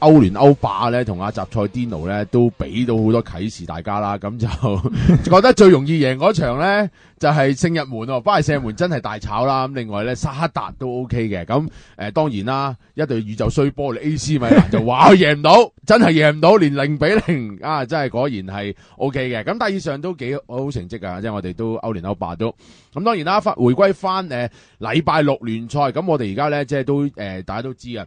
欧联欧霸咧，同阿集菜 Dino 咧都俾到好多启示大家啦，咁就 觉得最容易赢嗰场咧就系胜日门哦，不过射门真系大炒啦，咁另外咧沙达都 OK 嘅，咁诶当然啦，一对宇宙衰波，你 AC 米兰就话赢唔到，真系赢唔到，连零比零啊，真系果然系 OK 嘅，咁但以上都几好成绩啊，即系我哋都欧联欧霸都，咁当然啦，翻回归翻诶礼拜六联赛，咁我哋而家咧即系都诶大家都知啊。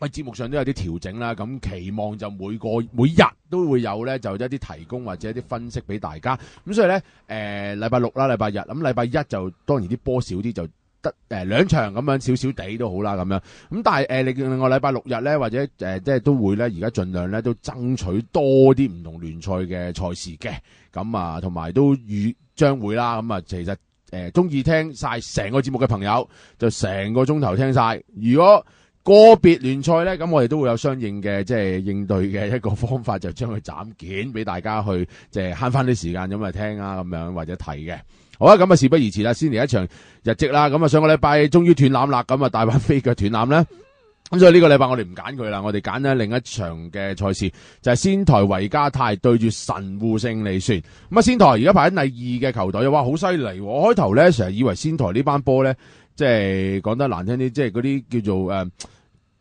喂，节目上都有啲调整啦，咁期望就每个每日都会有咧，就一啲提供或者一啲分析俾大家。咁所以咧，诶，礼拜六啦，礼拜日，咁礼拜一就当然啲波少啲，就得诶两场咁样少少地都好啦，咁样。咁但系诶，另另外礼拜六日咧，或者诶，即系都会咧，而家尽量咧都争取多啲唔同联赛嘅赛事嘅。咁啊，同埋都预将会啦。咁啊，其实诶，中意听晒成个节目嘅朋友，就成个钟头听晒。如果个别联赛咧，咁我哋都会有相应嘅即系应对嘅一个方法，就将佢斩件俾大家去，即系悭翻啲时间咁啊听啊咁样或者睇嘅。好啦，咁啊事不宜迟啦，先嚟一场日积啦。咁啊上个礼拜终于断缆啦，咁啊大班飞脚断缆呢。咁所以呢个礼拜我哋唔拣佢啦，我哋拣咧另一场嘅赛事，就系仙台维加泰对住神户胜利船。咁啊仙台而家排喺第二嘅球队，又话好犀利。我开头咧成日以为仙台呢班波咧，即系讲得难听啲，即系嗰啲叫做诶。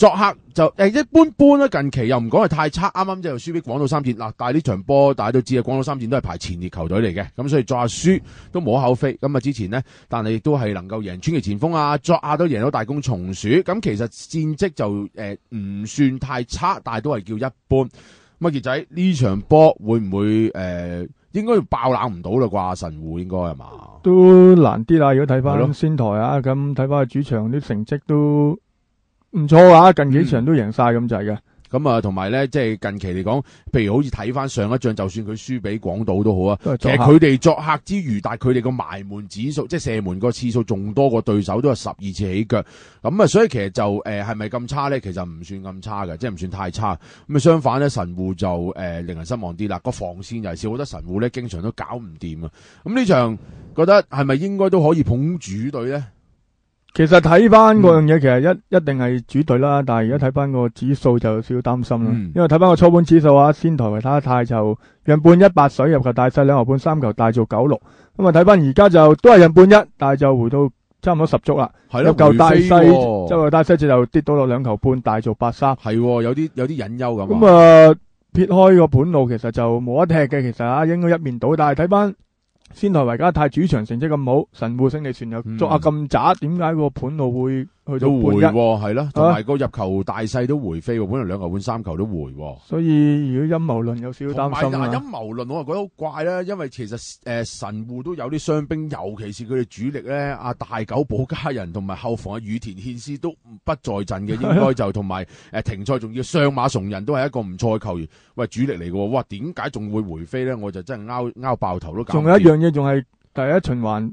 作客就诶一般般啦，近期又唔講係太差，啱啱就輸俾廣岛三战嗱，但係呢場波大家都知啊，廣岛三战都係排前列球隊嚟嘅，咁所以作下輸都冇口飞，咁啊之前呢，但係亦都係能夠贏穿嘅前鋒啊，作客都贏到大功松鼠。咁其實戰績就诶唔算太差，但係都係叫一般。乜杰仔呢場波會唔會誒應該爆冷唔到啦啩？神户應該係嘛？都難啲啦，如果睇翻先台啊，咁睇翻佢主場啲成績都。唔错啊，近几场都赢晒咁滞嘅。咁啊，同埋咧，即系近期嚟讲，譬如好似睇翻上一仗，就算佢输俾广岛都好啊。其实佢哋作客之馀，但系佢哋个埋门指数，即系射门个次数，仲多过对手，都系十二次起脚。咁啊，所以其实就诶，系咪咁差咧？其实唔算咁差嘅，即系唔算太差。咁啊，相反咧，神户就诶令人失望啲啦。个防线又是，我觉得神户咧经常都搞唔掂啊。咁呢场觉得系咪应该都可以捧主队咧？其实睇翻嗰样嘢，其实一一定系主队啦，但系而家睇翻个指数就少少担心啦。因为睇翻个初盘指数啊，先台维他太就让半一八水入球大势两球半三球大做九六，咁啊睇翻而家就都系让半一，但系就回到差唔多十足啦，咯，球大势，即系大势就跌到落两球半大做八三，系有啲有啲隐忧咁。咁啊撇开个盘路，其实就冇得踢嘅，其实啊，应该一面倒，但系睇翻。先台维加太主场成绩咁好，神户胜利船又作啊咁渣，点解个盘路会？佢都回系咯，同埋个入球大细都回飞，本来两球半三球都回。所以如果阴谋论有少担心。同阴谋论我啊觉得怪啦，因为其实诶神户都有啲伤兵，尤其是佢哋主力咧，阿大久保家人同埋后防嘅羽田宪司都不在阵嘅，应该就同埋诶停赛，仲要上马崇人都系一个唔嘅球员，喂主力嚟嘅，哇点解仲会回飞咧？我就真系拗拗爆头都。搞。仲有一样嘢，仲系第一循环。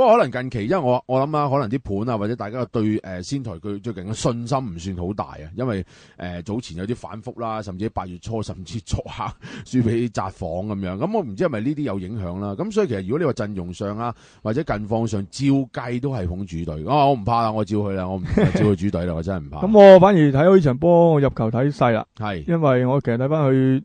不过可能近期，因为我我谂啦，可能啲盘啊，或者大家对诶仙台佢最近嘅信心唔算好大啊，因为诶早前有啲反复啦，甚至八月初，甚至作客输俾扎房咁样，咁我唔知系咪呢啲有影响啦。咁所以其实如果你话阵容上啊，或者近况上，照计都系捧主队。我唔怕啦，我照去啦，我唔照去主队啦，我真系唔怕。咁我反而睇呢场波，我入球睇细啦。系，因为我其实睇翻佢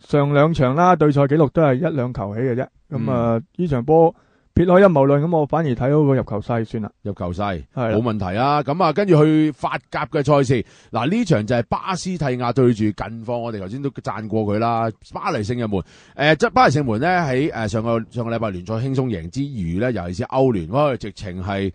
上两场啦，对赛纪录都系一两球起嘅啫。咁啊，呢场波。撇开阴谋论，咁我反而睇好个入球势，算啦。入球势系冇问题啊！咁啊，跟住去法甲嘅赛事，嗱呢场就系巴斯蒂亚对住近况，我哋头先都赞过佢啦。巴黎圣日门，诶，即巴黎圣门咧，喺诶上个上个礼拜联赛轻松赢之余咧，尤其是欧联，喂，直情系。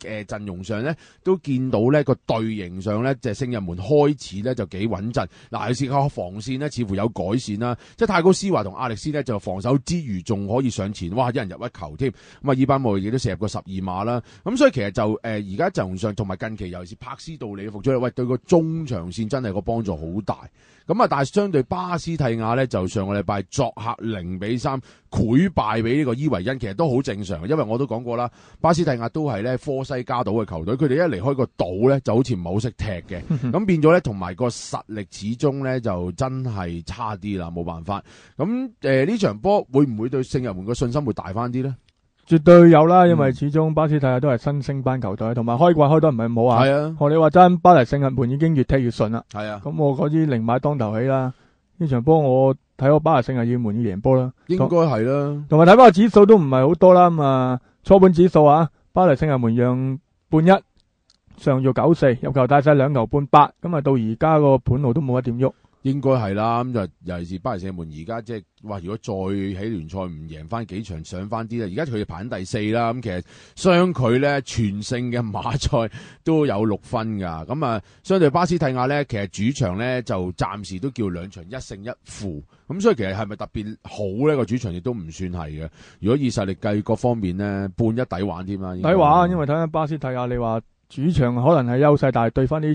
嘅陣容上咧，都見到咧個隊形上咧，即系圣人門開始咧就幾穩陣。嗱，有时是個防線咧，似乎有改善啦。即系泰高斯华同阿力斯咧，就防守之餘仲可以上前，哇！一人入一球添。咁啊，伊班莫亦都射入個十二碼啦。咁所以其實就诶而家陣容上同埋近期，尤其是帕斯道理嘅复出，喂，對個中場線真係個幫助好大。咁啊，但系相对巴斯蒂亚咧，就上个礼拜作客零比三溃败俾呢个伊维恩，其实都好正常，因为我都讲过啦，巴斯蒂亚都系咧科西加岛嘅球队，佢哋一离开个岛咧，就好似唔好识踢嘅，咁变咗咧，同埋个实力始终咧就真系差啲啦，冇办法。咁诶呢场波会唔会对圣日门嘅信心会大翻啲咧？绝对有啦，因为始终巴斯泰亚都系新升班球队，同埋开季开得唔系咁好啊。系啊，学你话斋，巴黎圣日门已经越踢越顺啦。系啊，咁我嗰啲零买当头起啦。呢场波我睇我巴黎圣日要门要赢波啦，应该系啦。同埋睇翻个指数都唔系好多啦。咁啊，初本指数啊，巴黎圣日门让半一，上注九四入球大晒两球半八，咁啊到而家个盘路都冇一点喐。应该系啦，咁就尤其是巴黎圣门而家即系，哇！如果再喺联赛唔赢翻几场，上翻啲啦。而家佢哋排紧第四啦，咁其实相佢咧全胜嘅马赛都有六分噶。咁啊，相对巴斯蒂亚咧，其实主场咧就暂时都叫两场一胜一负。咁所以其实系咪特别好咧？个主场亦都唔算系嘅。如果以实力计，各方面咧半一底玩添啊！底玩，因为睇翻巴斯蒂亚，你话主场可能系优势，但系对翻啲。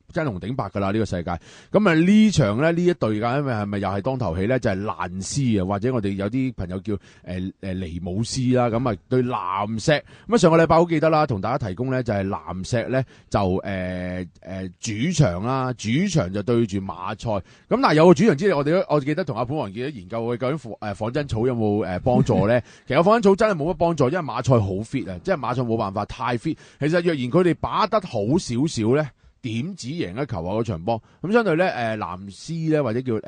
真龙顶白噶啦，呢个世界咁啊！呢场咧，呢一队噶，因为系咪又系当头戏咧？就系兰斯啊，或者我哋有啲朋友叫诶诶尼姆斯啦。咁啊，对蓝石咁啊，上个礼拜好记得啦，同大家提供咧就系蓝石咧就诶诶主场啦，主场就对住马赛咁。但系有个主场之，我哋都我记得同阿本王得研究嘅究竟仿诶仿真草有冇诶帮助咧？其实仿真草真系冇乜帮助，因为马赛好 fit 啊，即系马赛冇办法太 fit。其实若然佢哋把得好少少咧。點止贏一球啊！嗰場波咁相對咧，誒藍斯咧，或者叫誒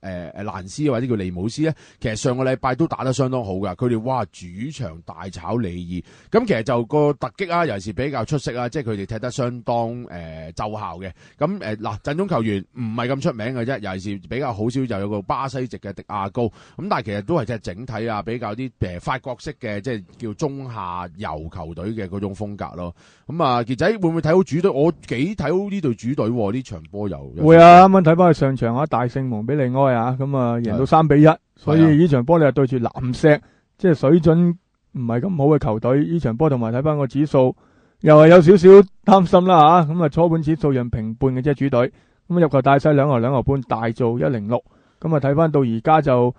誒誒兰斯或者叫利姆斯咧，其實上個禮拜都打得相當好嘅。佢哋哇主場大炒利二咁其實就個突擊啊，尤其是比較出色啊，即係佢哋踢得相當誒奏效嘅。咁誒嗱陣中球員唔係咁出名嘅啫，尤其是比較好少就有個巴西籍嘅迪亞高。咁但係其實都係即整體啊，比較啲誒法國式嘅，即係叫中下游球隊嘅嗰種風格咯。咁啊傑仔會唔會睇好主隊？我幾睇好。呢队主队呢场波有会啊！啱啱睇翻佢上场啊，大圣蒙比利埃啊，咁啊赢到三比一，所以呢场波你系对住蓝石，即系水准唔系咁好嘅球队。呢场波同埋睇翻个指数，又系有少少担心啦吓。咁啊初盘指数让平半嘅啫，主队，咁入球大细两球两球半，大做一零六。咁啊睇翻到而家就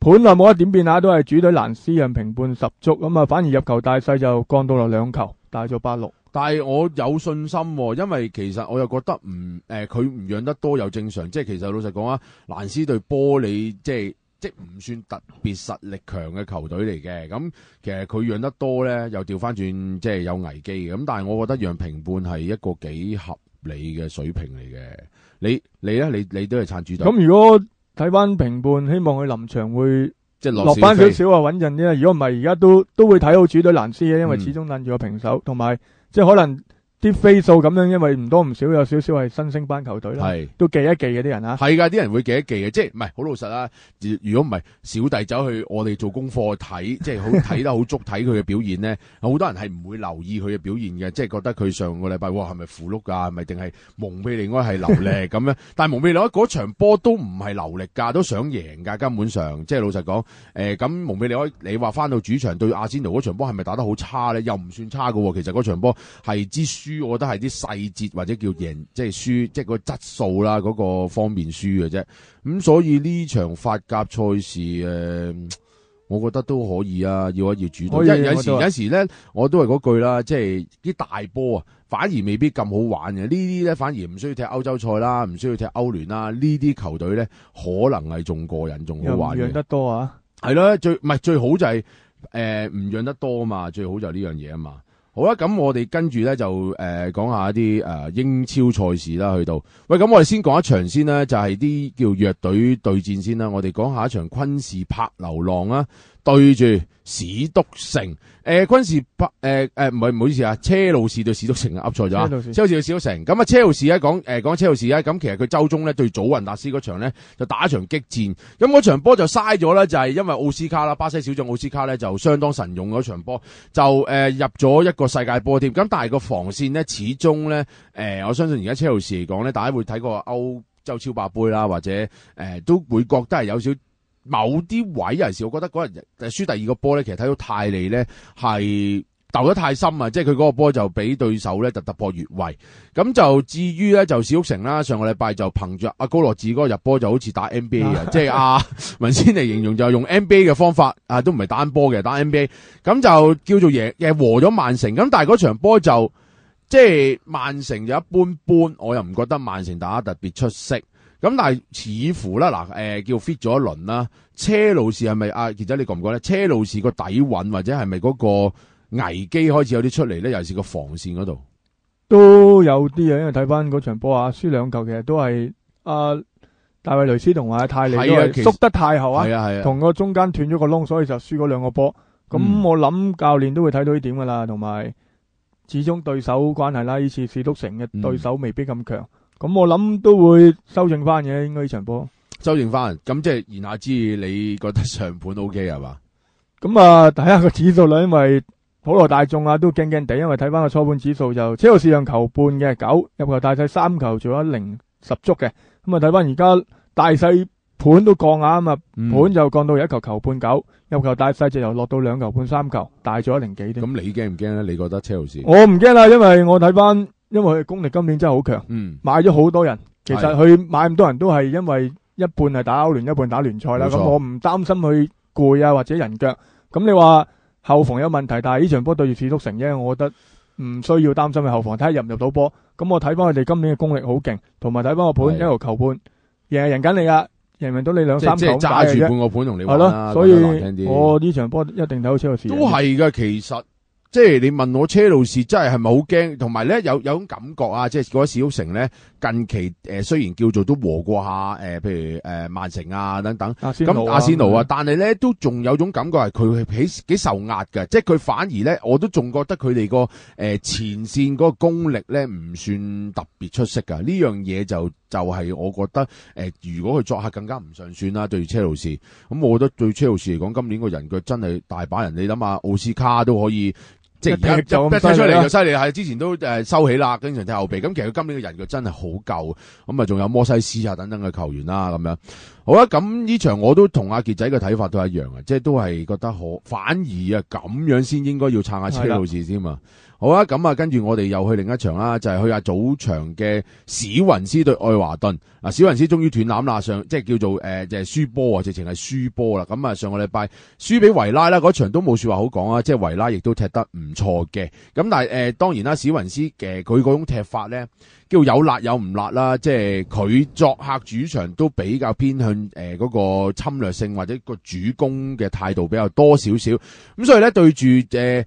盘啊冇一点变啊，都系主队难输让平半十足。咁啊反而入球大细就降到落两球，大做八六。但系我有信心，因为其实我又觉得唔诶，佢唔养得多又正常，即系其实老实讲啊，兰斯对波你即系即系唔算特别实力强嘅球队嚟嘅。咁其实佢养得多咧，又调翻转即系有危机嘅。咁但系我觉得让平判系一个几合理嘅水平嚟嘅。你你咧，你你都系撑主队。咁如果睇翻平判，希望佢临场会即系落翻少少啊，稳阵啲啊。如果唔系，而家都都会睇好主队兰斯嘅，因为始终攬住个平手，同埋。即系可能。啲飛數咁樣，因為唔多唔少有少少係新星班球隊啦，都記一記嘅啲人啊，係㗎，啲人會記一記嘅，即係唔係好老實啊？如果唔係，小弟走去我哋做功課睇，即係好睇得好足，睇佢嘅表現咧，好多人係唔會留意佢嘅表現嘅，即係覺得佢上個禮拜哇係咪負碌㗎，係咪定係蒙彼利埃係流力咁樣？但係蒙彼利埃嗰場波都唔係流力㗎，都想贏㗎，根本上即係老實講，誒咁蒙彼利埃，你話翻到主場對阿仙奴嗰場波係咪打得好差咧？又唔算差嘅喎，其實嗰場波係之輸。输我觉得系啲细节或者叫赢，即系输，即系个质素啦，嗰个方面输嘅啫。咁所以呢场法甲赛事诶，我觉得都可以啊。要一要主动。有有时有时咧，我都系嗰句啦，即系啲大波啊，反而未必咁好玩嘅。呢啲咧反而唔需要踢欧洲赛啦，唔需要踢欧联啦。呢啲球队咧，可能系仲过瘾，仲好玩嘅。得多啊？系咯，最唔系最好就系诶唔让得多啊嘛，最好就呢样嘢啊嘛。好啦，咁我哋跟住咧就诶讲下啲诶英超赛事啦，去到喂咁我哋先讲一场先啦，就系啲叫弱队对战先啦，我哋讲下一场昆士柏流浪啊。对住史笃城，诶，军事诶，诶，唔系，唔好意思啊，车路士对史笃城啊，噏错咗车路士对史笃城。咁啊，车路士咧讲，诶，讲车路士咧，咁其实佢周中咧对祖云达斯嗰场咧，就打一场激战。咁嗰场波就嘥咗啦，就系因为奥斯卡啦，巴西小将奥斯卡咧就相当神勇嗰场波，就诶入咗一个世界波添。咁但系个防线咧始终咧，诶，我相信而家车路士嚟讲咧，大家会睇过欧洲超霸杯啦，或者诶都会觉得系有少。某啲位人士，我覺得嗰日輸第二個波咧，其實睇到泰利咧係鬥得太深啊！即係佢嗰個波就俾對手咧就突破越位。咁就至於咧就小城啦，上個禮拜就憑着阿高乐智哥入波就好似打 NBA 啊！即係阿文先嚟形容就用 NBA 嘅方法啊，都唔係單波嘅打 NBA。咁就叫做贏嘅和咗曼城。咁但係嗰場波就即係曼城就一般般，我又唔覺得曼城打得特別出色。咁但系似乎咧，嗱，誒叫 fit 咗一輪啦。車路士係咪啊？杰仔，你覺唔覺得車路士個底韻或者係咪嗰個危機開始有啲出嚟咧？又是個防線嗰度都有啲啊！因為睇翻嗰場波啊，輸兩球其實都係啊戴偉雷斯同埋阿泰尼縮得太後啊，同個中間斷咗個窿，所以就輸嗰兩個波。咁我諗教練都會睇到呢點噶啦，同埋始終對手關係啦。呢次士督城嘅對手未必咁強。咁我谂都会修正翻嘅，应该呢场波修正翻。咁即系言下之意，你觉得上盘 O K 系嘛？咁啊睇下个指数啦，因为普罗大众啊都驚驚地，因为睇翻个初盘指数就车路士让球半嘅九入球大细三球做咗零十足嘅。咁啊睇翻而家大细盘都降啊咁啊盘就降到一球球半九入球大细就又落到两球半三球大咗零几点。咁你惊唔惊咧？你觉得车路士？我唔惊啦，因为我睇翻。因为佢功力今年真系好强，嗯，买咗好多人。其实佢买咁多人都系因为一半系打欧联，一半打联赛啦。咁我唔担心佢攰啊，或者人脚。咁你话后防有问题，但系呢场波对住士笃城啫，我觉得唔需要担心佢后防睇下入唔入到波。咁我睇翻佢哋今年嘅功力好劲，同埋睇翻个盘，一路球盘赢系赢紧你噶，赢唔到你两三球。揸住半个盘同你玩啦。系咯，所以我呢场波一定睇好超过市。都系嘅，其实。即係你問我車路士，真係係咪好驚？同埋咧有有種感覺啊！即係嗰個小城咧近期誒雖然叫做都和過下誒，譬如诶曼城啊等等咁阿仙奴啊，但係咧都仲有種感覺係佢系幾受壓嘅。即係佢反而咧，我都仲覺得佢哋個诶前線嗰個功力咧唔算特別出色噶。呢樣嘢就就係我覺得誒，如果佢作客更加唔上算啦。對車路士咁，我覺得對車路士嚟講，今年個人腳真係大把人。你諗下，奧斯卡都可以。即系踢出嚟就犀利，系之前都诶收起啦，经常踢后备。咁其实今年嘅人脚真系好够，咁啊仲有摩西斯啊等等嘅球员啦，咁样好啊。咁呢场我都同阿杰仔嘅睇法都一样啊，即系都系觉得好。反而啊咁样先应该要撑下车路士先嘛。好啊，咁啊，跟住我哋又去另一场啦，就系去阿早场嘅史云斯对爱华顿。嗱，史云斯终于断缆啦，上即系叫做诶，就系输波啊，直情系输波啦。咁啊，上个礼拜输俾维拉啦，嗰场都冇说话好讲啊。即系维拉亦都踢得唔错嘅。咁但系诶，当然啦，史云斯嘅佢嗰种踢法咧，叫有辣有唔辣啦。即系佢作客主场都比较偏向诶嗰个侵略性或者个主攻嘅态度比较多少少。咁所以咧，对住诶。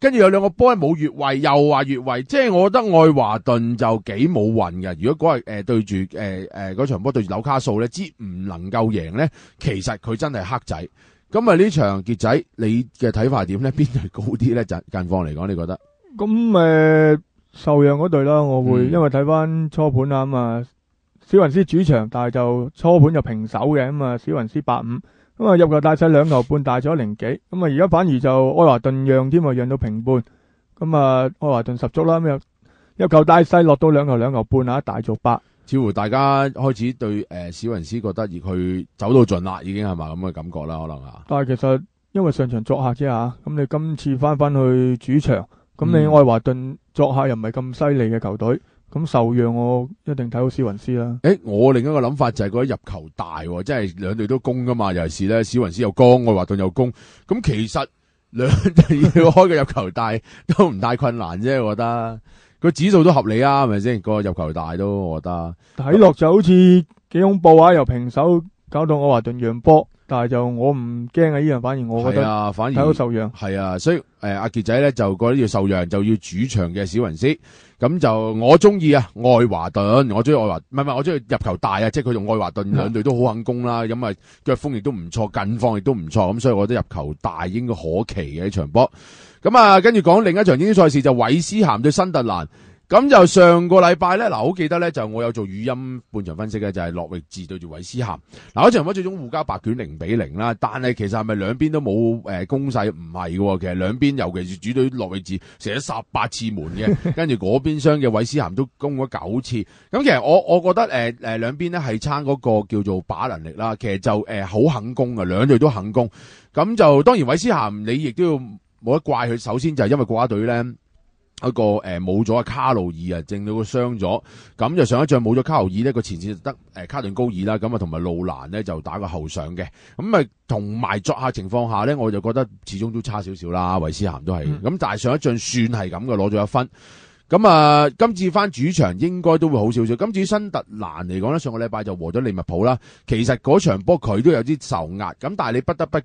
跟住有兩個波冇越位，又話越位，即係我覺得愛華頓就幾冇運嘅。如果嗰日诶對住诶诶嗰場波對住纽卡素咧，知唔能夠贏咧，其實佢真係黑仔。咁啊，呢場杰仔你嘅睇法點咧？邊隊高啲咧？近近況嚟講，你覺得？咁誒受讓嗰隊啦，我會因為睇翻初盤啦，咁啊，小雲斯主場，但系就初盤就平手嘅，咁啊，小雲斯八五。咁啊入球大细两球半大咗零几，咁啊而家反而就爱华顿让添啊，让到平半，咁啊爱华顿十足啦。咩啊入球大细落到两球两球半啊，大做八。似乎大家开始对诶史云斯觉得而佢走到尽啦，已经系嘛咁嘅感觉啦，可能啊。但系其实因为上场作客啫吓，咁你今次翻翻去主场，咁你爱华顿作客又唔系咁犀利嘅球队。咁受让我一定睇好史云斯啦。诶，我另一个谂法就系觉得入球大，即系两队都攻噶嘛，尤其是咧史云斯又攻，爱华顿又攻，咁其实两队要开个入球大都唔太困难啫，我觉得个指数都合理啊，系咪先个入球大都，我觉得睇落就好似几恐怖啊，由平手搞到爱华顿让波。但系就我唔驚啊！呢樣反而我覺得睇到受让。係啊，所以誒阿杰仔咧就觉得要受让，就要主場嘅小云斯，咁就我中意啊愛華頓，我中意愛華，唔系唔係我中意入球大啊！即係佢同愛華頓兩隊都好肯攻啦，咁啊腳風亦都唔錯，近況亦都唔錯，咁所以我覺得入球大應該可期嘅呢場波。咁啊，跟住講另一場英超賽事就韋斯咸對新特蘭。咁就上個禮拜咧，嗱好記得咧，就我有做語音半場分析嘅，就係洛域治對住韋斯咸，嗱嗰場話最終互交白卷零比零啦。但係其實係咪兩邊都冇誒攻勢？唔係嘅喎，其實兩邊尤其是主队洛域治射咗十八次門嘅，跟住嗰邊雙嘅韋斯咸都攻咗九次。咁其實我我覺得诶诶兩邊呢係撐嗰個叫做把能力啦。其實就诶好肯攻啊，兩隊都肯攻。咁就當然韋斯咸你亦都要冇得怪佢，首先就係因為國家隊咧。一個诶冇咗卡路爾啊，正到佢傷咗，咁就上一仗冇咗卡路爾呢個前線得诶卡頓高爾啦，咁啊同埋路蘭呢就打個後上嘅，咁啊同埋作客情況下呢，我就覺得始終都差少少啦，維斯咸都係，咁但係上一仗算係咁嘅，攞咗一分，咁啊今次翻主場應該都會好少少，今次新特蘭嚟講呢，上個禮拜就和咗利物浦啦，其實嗰場波佢都有啲受壓，咁但係你不得不。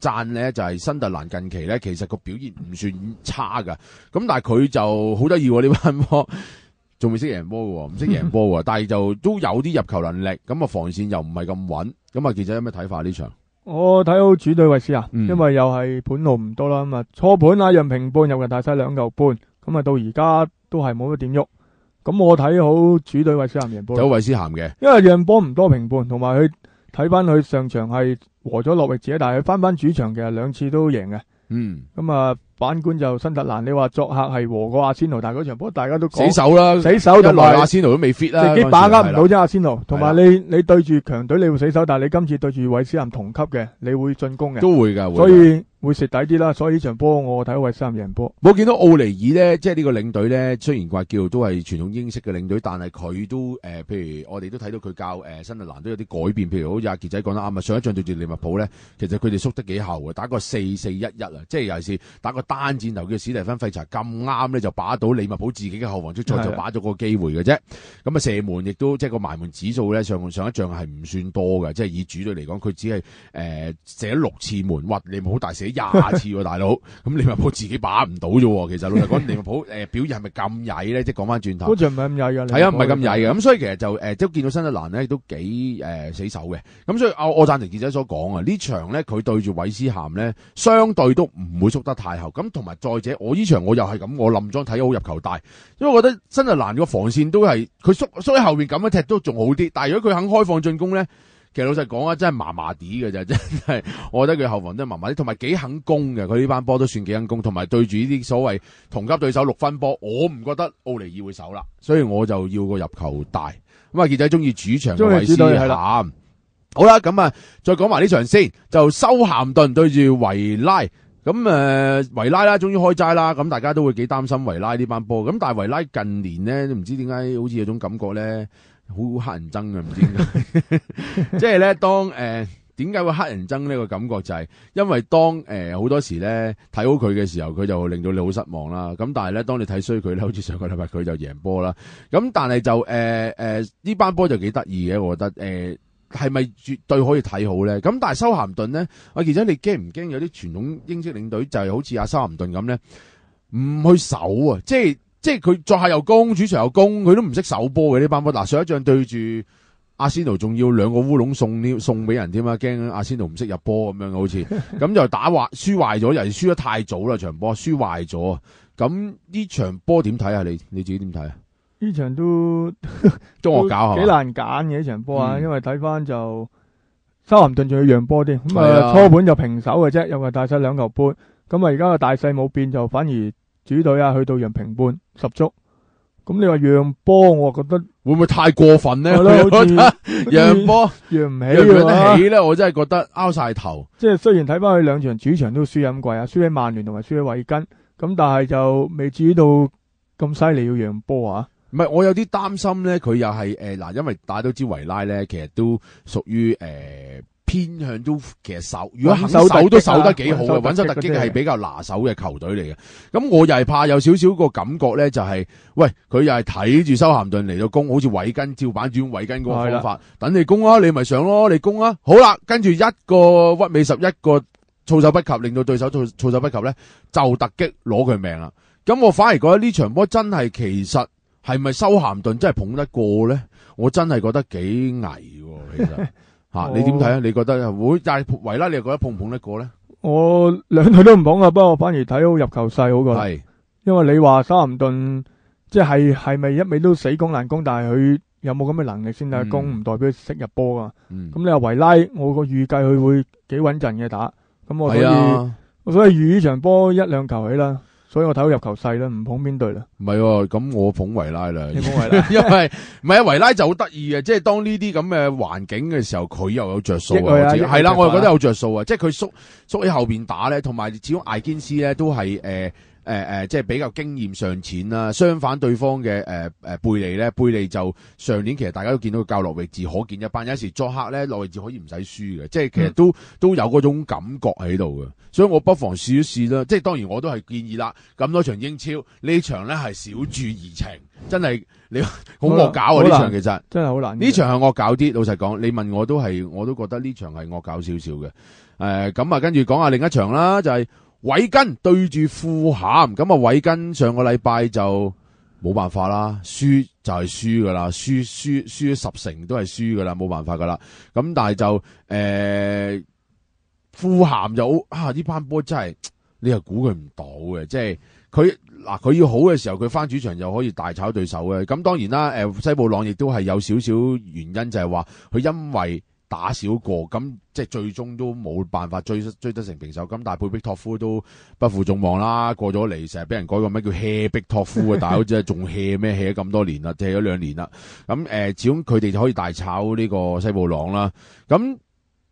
赞咧就系新特兰近期咧，其实个表现唔算差噶。咁但系佢就好得意喎，呢班波仲未识赢波嘅，唔识赢波嘅，但系就都有啲入球能力。咁啊防线又唔系咁稳。咁啊，其者有咩睇法呢场？我睇好主队卫斯啊，因为又系盘路唔多啦。咁啊，初盘啊让平半，入云大西两球半。咁啊到而家都系冇乜点喐。咁我睇好主队卫斯咸赢波。都卫斯咸嘅，因为让波唔多平半，同埋佢。睇翻佢上场系和咗落域者，但系佢翻翻主场其实两次都赢嘅。嗯，咁啊。反观就新特蘭，你話作客係和过阿仙奴，但系嗰場波大家都死守啦，死守同埋阿仙奴都未 fit 啦，自己把握唔到啫。阿仙奴同埋你你對住強隊，你會死守，但系你今次對住維斯林同級嘅，你會進攻嘅，都會㗎，所以會蝕底啲啦。所以呢場波我睇維斯林贏波。我見到奧尼爾咧，即係呢個領隊咧，雖然話叫都係傳統英式嘅領隊，但係佢都誒，譬如我哋都睇到佢教誒新特蘭都有啲改變，譬如好似阿杰仔講啱啊上一仗對住利物浦咧，其實佢哋縮得幾厚嘅，打個四四一一啊，即係其是打個。單箭頭叫史蒂芬費柴咁啱咧，就把到利物浦自己嘅後防出錯，就把咗個機會嘅啫。咁啊射門亦都即係個埋門指數咧，上上一仗係唔算多嘅，即係以主隊嚟講，佢只係誒射咗六次門，屈利物浦大射廿次喎，大佬。咁利物浦自己把唔到啫喎。其實老實講，利物浦 表現係咪咁曳咧？即係講翻轉頭好似唔係咁曳啊，係啊，唔係咁曳嘅。咁所以其實就誒即係見到新德蘭咧都幾死守嘅。咁所以我贊成記者所講啊，呢場咧佢對住韋斯咸咧，相對都唔會縮得太後。咁同埋再者，我呢场我又系咁，我冧装睇好入球大，因为我觉得真系兰个防线都系佢缩缩喺后边咁样踢都仲好啲。但系如果佢肯开放进攻咧，其实老实讲啊，真系麻麻地嘅啫，真系。我觉得佢后防真系麻麻地，同埋几肯攻嘅，佢呢班波都算几肯攻。同埋对住呢啲所谓同级对手六分波，我唔觉得奥尼尔会守啦，所以我就要个入球大。咁啊杰仔中意主场置，士咸，好啦，咁啊再讲埋呢场先，就修咸顿对住维拉。咁誒維拉啦，終於開齋啦！咁大家都會幾擔心維拉呢班波。咁但係維拉近年咧，唔知點解好似有種感覺咧，好黑人憎嘅，唔知點解。即係咧，當誒點解會黑人憎呢個感覺就係因為當誒好多時咧睇好佢嘅時候，佢就令到你好失望啦。咁但係咧，當你睇衰佢咧，好似上個禮拜佢就贏波啦。咁但係就誒誒呢班波就幾得意嘅，我覺得誒。系咪絕對可以睇好咧？咁但係修咸頓咧，阿傑生，你驚唔驚有啲傳統英式領隊就係好似阿修咸頓咁咧，唔去守啊？即係即系佢作下又攻，主场又攻，佢都唔識守波嘅呢班波。嗱上一仗對住阿仙奴，仲要兩個烏龍送呢送俾人添啊！驚阿仙奴唔識入波咁樣好似 咁就打壞、輸壞咗，又輸得太早啦場波，輸壞咗。咁呢場波點睇啊？你你自己點睇啊？呢场都搞下，几难拣嘅呢场波啊，因为睇翻就苏林顿仲要让波啲，咁啊初盘就平手嘅啫，又系大细两球半，咁啊而家个大细冇变，就反而主队啊去到让平半十足，咁你话让波，我觉得会唔会太过分呢？系咯，让波 让唔起，让得起咧？我真系觉得拗晒头。即系虽然睇翻佢两场主场都输饮贵啊，输喺曼联同埋输喺卫根，咁但系就未至于到咁犀利要让波啊。唔系，我有啲担心咧。佢又系诶嗱，因为大家都知维拉咧，其实都属于诶偏向都其实守，如果防守到都守得几好嘅，稳手特击系比较拿手嘅球队嚟嘅。咁我又系怕有少少个感觉咧，就系喂佢又系睇住修咸顿嚟到攻，好似围根照板转围根嗰个方法，等你攻啊，你咪上咯，你攻啊，好啦，跟住一个屈尾十一个措手不及，令到对手措措手不及咧，就特击攞佢命啦。咁我反而觉得呢场波真系其实。系咪修咸顿真系捧得过咧？我真系觉得几危喎，其实吓你点睇啊？你觉得会？但系维拉你又觉得捧捧得过咧？我两队都唔捧啊，不过我反而睇好入球细好过。系，因为你话修咸顿即系系咪一味都死攻难攻？但系佢有冇咁嘅能力先得攻唔代表识入波啊？咁你话维拉，我个预计佢会几稳阵嘅打。咁我所以，我所以预呢场波一两球起啦。所以我睇到入球细啦，唔捧边队啦。唔系，咁我捧维拉啦。因为唔系啊，维拉就好得意嘅，即系当呢啲咁嘅环境嘅时候，佢又有着数啊。系啦，我又觉得有着数啊，即系佢缩缩喺后边打咧，同埋始终艾坚斯咧都系诶。誒誒，即係比較經驗上淺啦。相反，對方嘅誒誒，貝利咧，貝利就上年其實大家都見到佢教落位置可見一斑。有時作客咧，落榮字可以唔使輸嘅，即係其實都都有嗰種感覺喺度嘅。所以我不妨試一試啦。即係當然我都係建議啦。咁多場英超呢場咧係小注怡情，真係你 好惡搞啊！呢場其實真係好難。呢場係惡搞啲，老實講，你問我都係我都覺得呢場係惡搞少少嘅。誒咁啊，跟住講下另一場啦，就係。韦根对住富咸，咁啊韦根上个礼拜就冇办法啦，输就系输噶啦，输输输十成都系输噶啦，冇办法噶啦。咁但系就诶，富咸就好，啊呢班波真系你又估佢唔到嘅，即系佢嗱佢要好嘅时候，佢翻主场又可以大炒对手嘅。咁当然啦，诶西布朗亦都系有少少原因，就系话佢因为。打少個咁，即係最終都冇辦法追追得成平手。咁但係佩碧托夫都不負眾望啦。過咗嚟，成日俾人改個咩叫怯碧托夫啊！但係好似仲怯咩？怯咗咁多年啦，怯咗兩年啦。咁誒，始終佢哋就可以大炒呢個西布朗啦。咁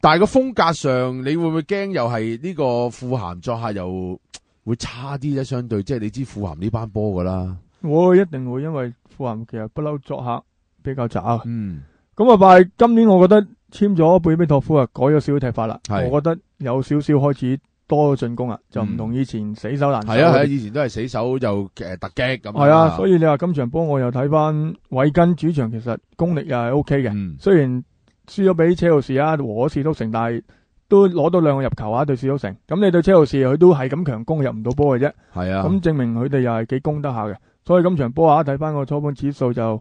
但係個風格上，你會唔會驚又係呢個富咸作客又會差啲咧？相對即係你知富咸呢班波㗎啦。我一定會，因為富咸其實不嬲作客比較渣啊。嗯。咁啊！拜今年，我覺得簽咗貝比托夫啊，改咗少少踢法啦。我覺得有少少開始多進攻啊，就唔同以前死守難。係啊係啊，以前都係死守就诶突击咁。係啊，所以你話今場波我又睇翻韦根主場，其實功力又係 O K 嘅。雖然輸咗俾車路士啊，和咗士都城，但係都攞到兩個入球啊，對士都城。咁你對車路士，佢都係咁強攻入唔到波嘅啫。系啊，咁證明佢哋又係幾攻得下嘅。所以今場波啊，睇翻個初盤指數就。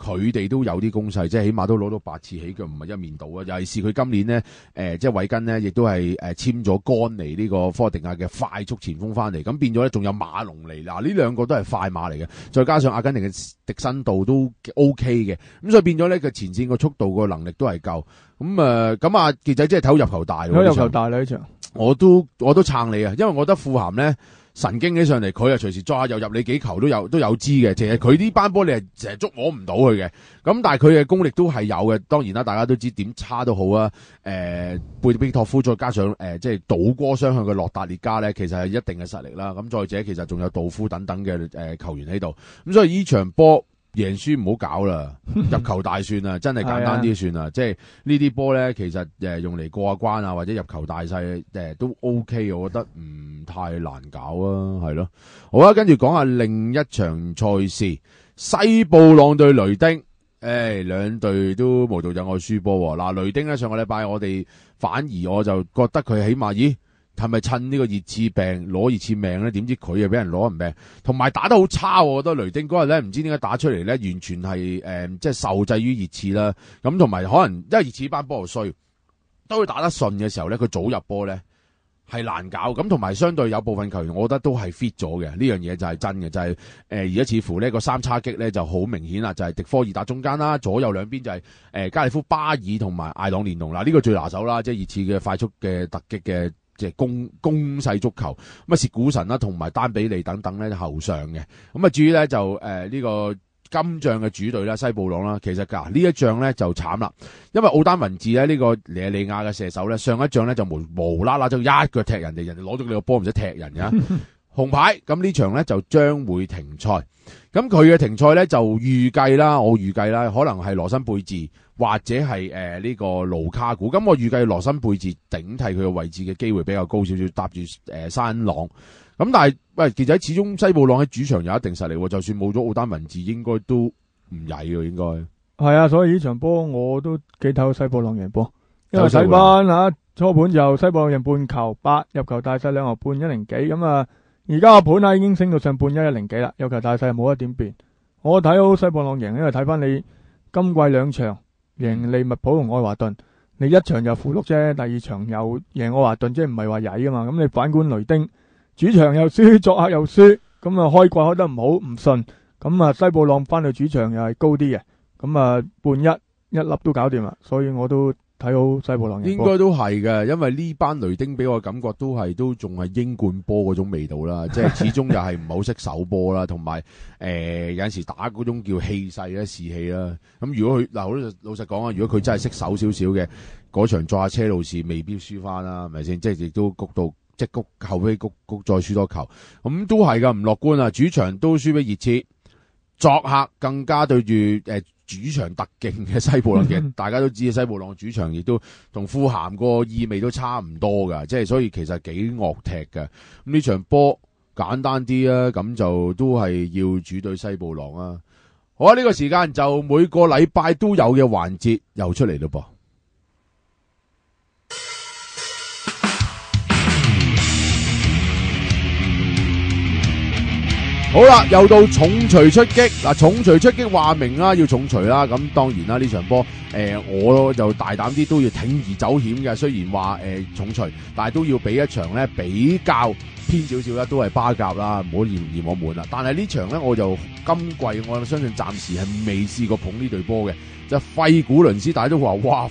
佢哋都有啲攻勢，即係起碼都攞到百尺起腳，唔係一面倒啊！尤其是佢今年呢，誒即係韋根呢，亦都係誒簽咗戈尼呢個科迪亞嘅快速前鋒翻嚟，咁變咗咧仲有馬龍嚟，嗱呢兩個都係快馬嚟嘅，再加上阿根廷嘅迪身度都 O K 嘅，咁所以變咗咧佢前線個速度個能力都係夠，咁誒咁阿杰仔即係投入球大，入球大啦呢場，我都我都撐你啊，因為我覺得富涵呢。神經起上嚟，佢啊隨時再下又入你幾球都有，都有知嘅。其實佢呢班波你係成日捉摸唔到佢嘅。咁但係佢嘅功力都係有嘅。當然啦，大家都知點差都好啊。誒，迪比托夫再加上誒即系倒哥雙向嘅洛達列加咧，其實係一定嘅實力啦。咁再者其實仲有杜夫等等嘅誒球員喺度。咁所以呢場波。赢输唔好搞啦，入球大算啦，真系简单啲算啦，即系呢啲波呢，其实诶用嚟过下关啊，或者入球大细诶都 OK，我觉得唔太难搞啊，系咯。好啦，跟住讲下另一场赛事，西布朗对雷丁，诶两队都无做任何输波。嗱，雷丁呢，上个礼拜我哋反而我就觉得佢起码，咦？系咪趁呢個熱刺病攞熱刺命咧？點知佢又俾人攞人命，同埋打得好差。我覺得雷丁嗰日咧，唔知點解打出嚟咧，完全係誒，即係受制於熱刺啦。咁同埋可能因為熱刺班波球衰，都會打得順嘅時候咧，佢早入波咧係難搞。咁同埋相對有部分球員，我覺得都係 fit 咗嘅。呢樣嘢就係真嘅，就係誒而家似乎呢個三叉戟咧就好明顯啦，就係迪科二打中間啦，左右兩邊就係誒加利夫巴爾同埋艾朗連動嗱，呢個最拿手啦，即係熱刺嘅快速嘅突擊嘅。即系攻攻势足球，咁啊是古神啦，同埋丹比利等等咧后上嘅，咁啊至于咧就诶呢个金将嘅主队啦，西布朗啦，其实噶呢一仗咧就惨啦，因为奥丹文字咧呢个尼亚利亚嘅射手咧上一仗咧就无无啦啦就一脚踢人哋，人哋攞咗你个波唔使踢人嘅红牌，咁呢场咧就将会停赛，咁佢嘅停赛咧就预计啦，我预计啦，可能系罗辛贝治。或者係诶呢個卢卡股咁，我預計羅森貝治頂替佢嘅位置嘅機會比較高少少，搭住诶山朗。咁。但係喂傑仔，始終西布朗喺主場有一定實力喎，就算冇咗奧丹文字，應該都唔曳嘅。應該係啊，所以呢場波我都幾睇好西布朗贏波，因為睇翻嚇初盤就西布朗赢半球八入球大细兩球半一零幾咁啊。而家個盤啊已經升到上半一一零幾啦，入球大细冇一點變。我睇好西布朗贏，因為睇翻你今季兩場。赢利物浦同爱华顿，你一场又负碌啫，第二场又赢爱华顿，即系唔系话曳噶嘛？咁你反观雷丁，主场又输，作客又输，咁啊开季开得唔好，唔顺，咁啊西布朗翻到主场又系高啲嘅，咁啊半一，一粒都搞掂啦，所以我都。睇好西布朗？应该都系嘅，因为呢班雷丁俾我感觉都系都仲系英冠波嗰种味道啦，即系始终又系唔好识守波啦，同埋诶有阵时打嗰种叫气势咧士气啦。咁如果佢嗱，老实讲啊，如果佢真系识守少少嘅，嗰场再下车路士未必输翻啦，咪先，即系亦都谷到即谷后尾谷谷再输多球，咁都系噶，唔乐观啊！主场都输俾热刺，作客更加对住诶。主场特勁嘅西布朗嘅，大家都知西布朗主场亦都同富咸個意味都差唔多噶，即係所以其實幾惡踢嘅。咁呢場波簡單啲啊，咁就都係要主隊西布朗啊。好啊，呢個時間就每個禮拜都有嘅環節又出嚟咯噃。好啦，又到重锤出击嗱，重锤出击话明啦，要重锤啦，咁当然啦，呢场波。诶，我就大胆啲都要挺而走險嘅。雖然話重捶，但係都要比一場咧比較偏少少啦，都係巴甲啦，唔好嫌嫌我悶啦。但係呢場咧，我就今季我相信暫時係未試過捧呢隊波嘅，就費古倫斯。大家都話哇，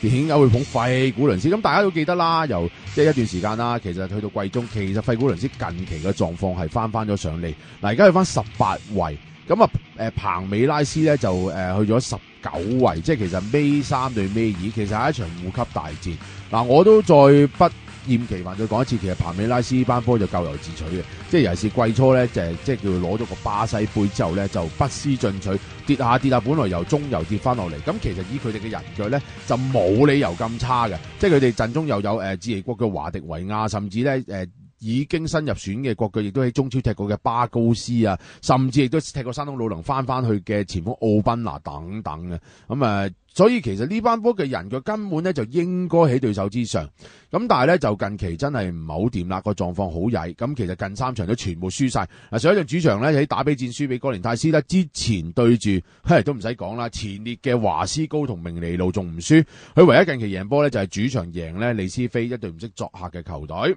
點解會捧費古倫斯？咁大家都記得啦，由即一段時間啦，其實去到季中，其實費古倫斯近期嘅狀況係翻翻咗上嚟。嗱，而家去翻十八位。咁啊，誒彭美拉斯咧就誒去咗十九位，即係其實尾三對尾二，其實係一場護級大戰。嗱，我都再不厭其煩再講一次，其實彭美拉斯呢班波就咎由自取嘅，即係尤其是季初咧，就係即係叫攞咗個巴西杯之後咧就不思進取，跌下跌下，本來由中游跌翻落嚟。咁其實以佢哋嘅人腳咧，就冇理由咁差嘅，即係佢哋陣中又有誒智利國嘅華迪維亞，甚至咧誒。已經新入選嘅國腳，亦都喺中超踢過嘅巴高斯啊，甚至亦都踢過山東魯能翻翻去嘅前鋒奧賓娜等等嘅咁啊，所以其實呢班波嘅人佢根本咧就應該喺對手之上咁，但係咧就近期真係唔好掂啦，個狀況好曳咁。其實近三場都全部輸晒。嗱，上一場主場咧喺打比戰輸俾哥連泰斯，呢，之前對住嘿都唔使講啦，前列嘅華斯高同明尼路仲唔輸佢，唯一近期贏波咧就係主場贏咧李斯菲一隊唔識作客嘅球隊。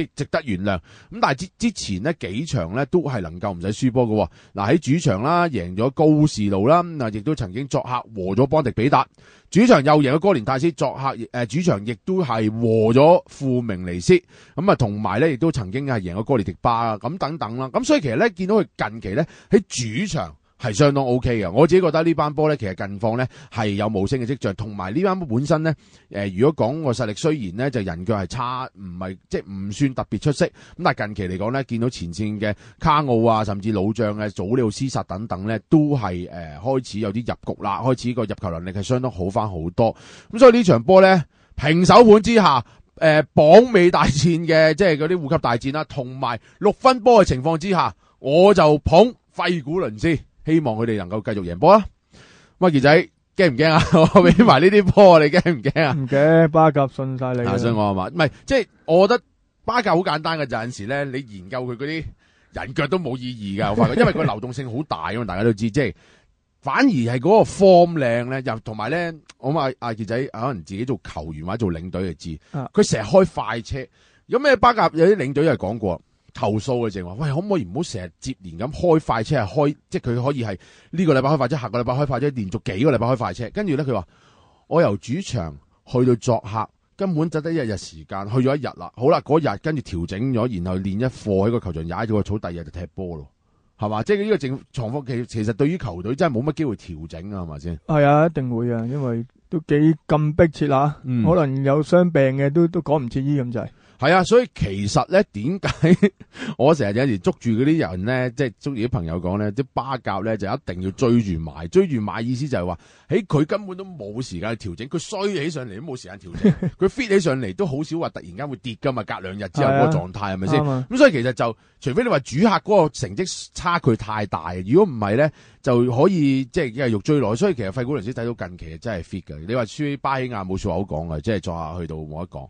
亦值得原谅，咁但系之之前呢几场咧都系能够唔使输波嘅，嗱喺主场啦赢咗高士路啦，嗱亦都曾经作客和咗邦迪比达，主场又赢咗哥连泰斯，作客诶主场亦都系和咗富明尼斯，咁啊同埋咧亦都曾经系赢咗哥连迪巴啊，咁等等啦，咁所以其实咧见到佢近期咧喺主场。系相当 O K 嘅。我自己覺得呢班波咧，其實近況咧係有無升嘅跡象，同埋呢班本身咧，誒，如果講個實力，雖然咧就人腳係差，唔係即係唔算特別出色咁，但係近期嚟講咧，見到前線嘅卡奧啊，甚至老將嘅祖呢度施殺等等咧，都係誒開始有啲入局啦，開始個入球能力係相當好翻好多咁，所以呢場波咧平手盤之下，誒榜尾大戰嘅即係嗰啲護级大戰啦，同埋六分波嘅情況之下，我就捧費古倫斯。希望佢哋能够继续赢波啦，阿杰仔惊唔惊啊？俾埋呢啲波你惊唔惊啊？唔惊，巴甲信晒你。信我系嘛？唔系，即系我觉得巴甲好简单嘅，就有时咧，你研究佢嗰啲人脚都冇意义噶。我发觉，因为佢流动性好大，嘛，大家都知，即系反而系嗰个 form 靓咧，又同埋咧，我阿阿杰仔可能自己做球员或者做领队就知，佢成日开快车。有咩巴甲有啲领队有人讲过？投訴嘅，淨话，話，喂，可唔可以唔好成日接連咁開快車？系開，即係佢可以係呢個禮拜開快車，下個禮拜開快車，連續幾個禮拜開快車。跟住咧，佢話我由主場去到作客，根本就得一日時間。去咗一日啦，好啦，嗰日跟住調整咗，然後練一課喺個球場踩咗個草，第二日就踢波咯，係嘛？即係呢個正長方其其實對於球隊真係冇乜機會調整啊，係咪先？係啊，一定會啊，因為都幾咁逼切啦，可能有傷病嘅都都趕唔切医咁就滯。系啊，所以其实咧，点解 我成日有时捉住嗰啲人咧，即系捉住啲朋友讲咧，啲巴教咧就一定要追住買，追住买意思就系话喺佢根本都冇时间去调整，佢衰起上嚟都冇时间调整，佢 fit 起上嚟都好少话突然间会跌噶嘛，隔两日之后嗰个状态系咪先？咁所以其实就除非你话主客嗰个成绩差距太大，如果唔系咧就可以即系继续追落。所以其实废股轮先睇到近期真系 fit 嘅。你话输巴西亚冇说话好讲嘅，即系再下去到冇得讲。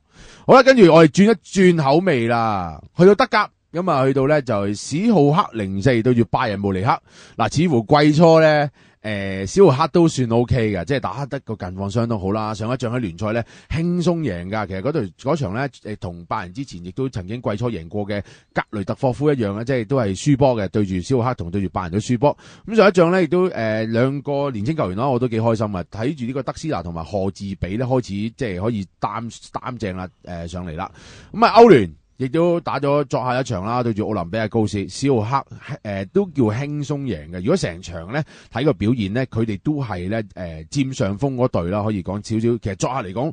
好啦，跟住我哋转一。转口味啦，去到德甲咁啊，去到咧就史浩克零四对住拜仁慕尼克，嗱，似乎季初咧。诶，小奥克都算 O K 嘅，即系打得个近况相当好啦。上一仗喺联赛咧轻松赢噶，其实嗰对嗰场咧，诶同拜仁之前亦都曾经季初赢过嘅格雷特霍夫一样啊，即系都系输波嘅，对住小奥克同对住拜仁都输波。咁上一仗咧，亦都诶两个年青球员啦，我都几开心啊！睇住呢个德斯纳同埋贺治比咧开始即系可以担担正啦，诶上嚟啦。咁啊欧联。亦都打咗作下一場啦，對住奧林比亞高斯，斯奧克都叫輕鬆贏嘅。如果成場咧睇個表現咧，佢哋都係咧佔上風嗰隊啦，可以講少少。其實作下嚟講。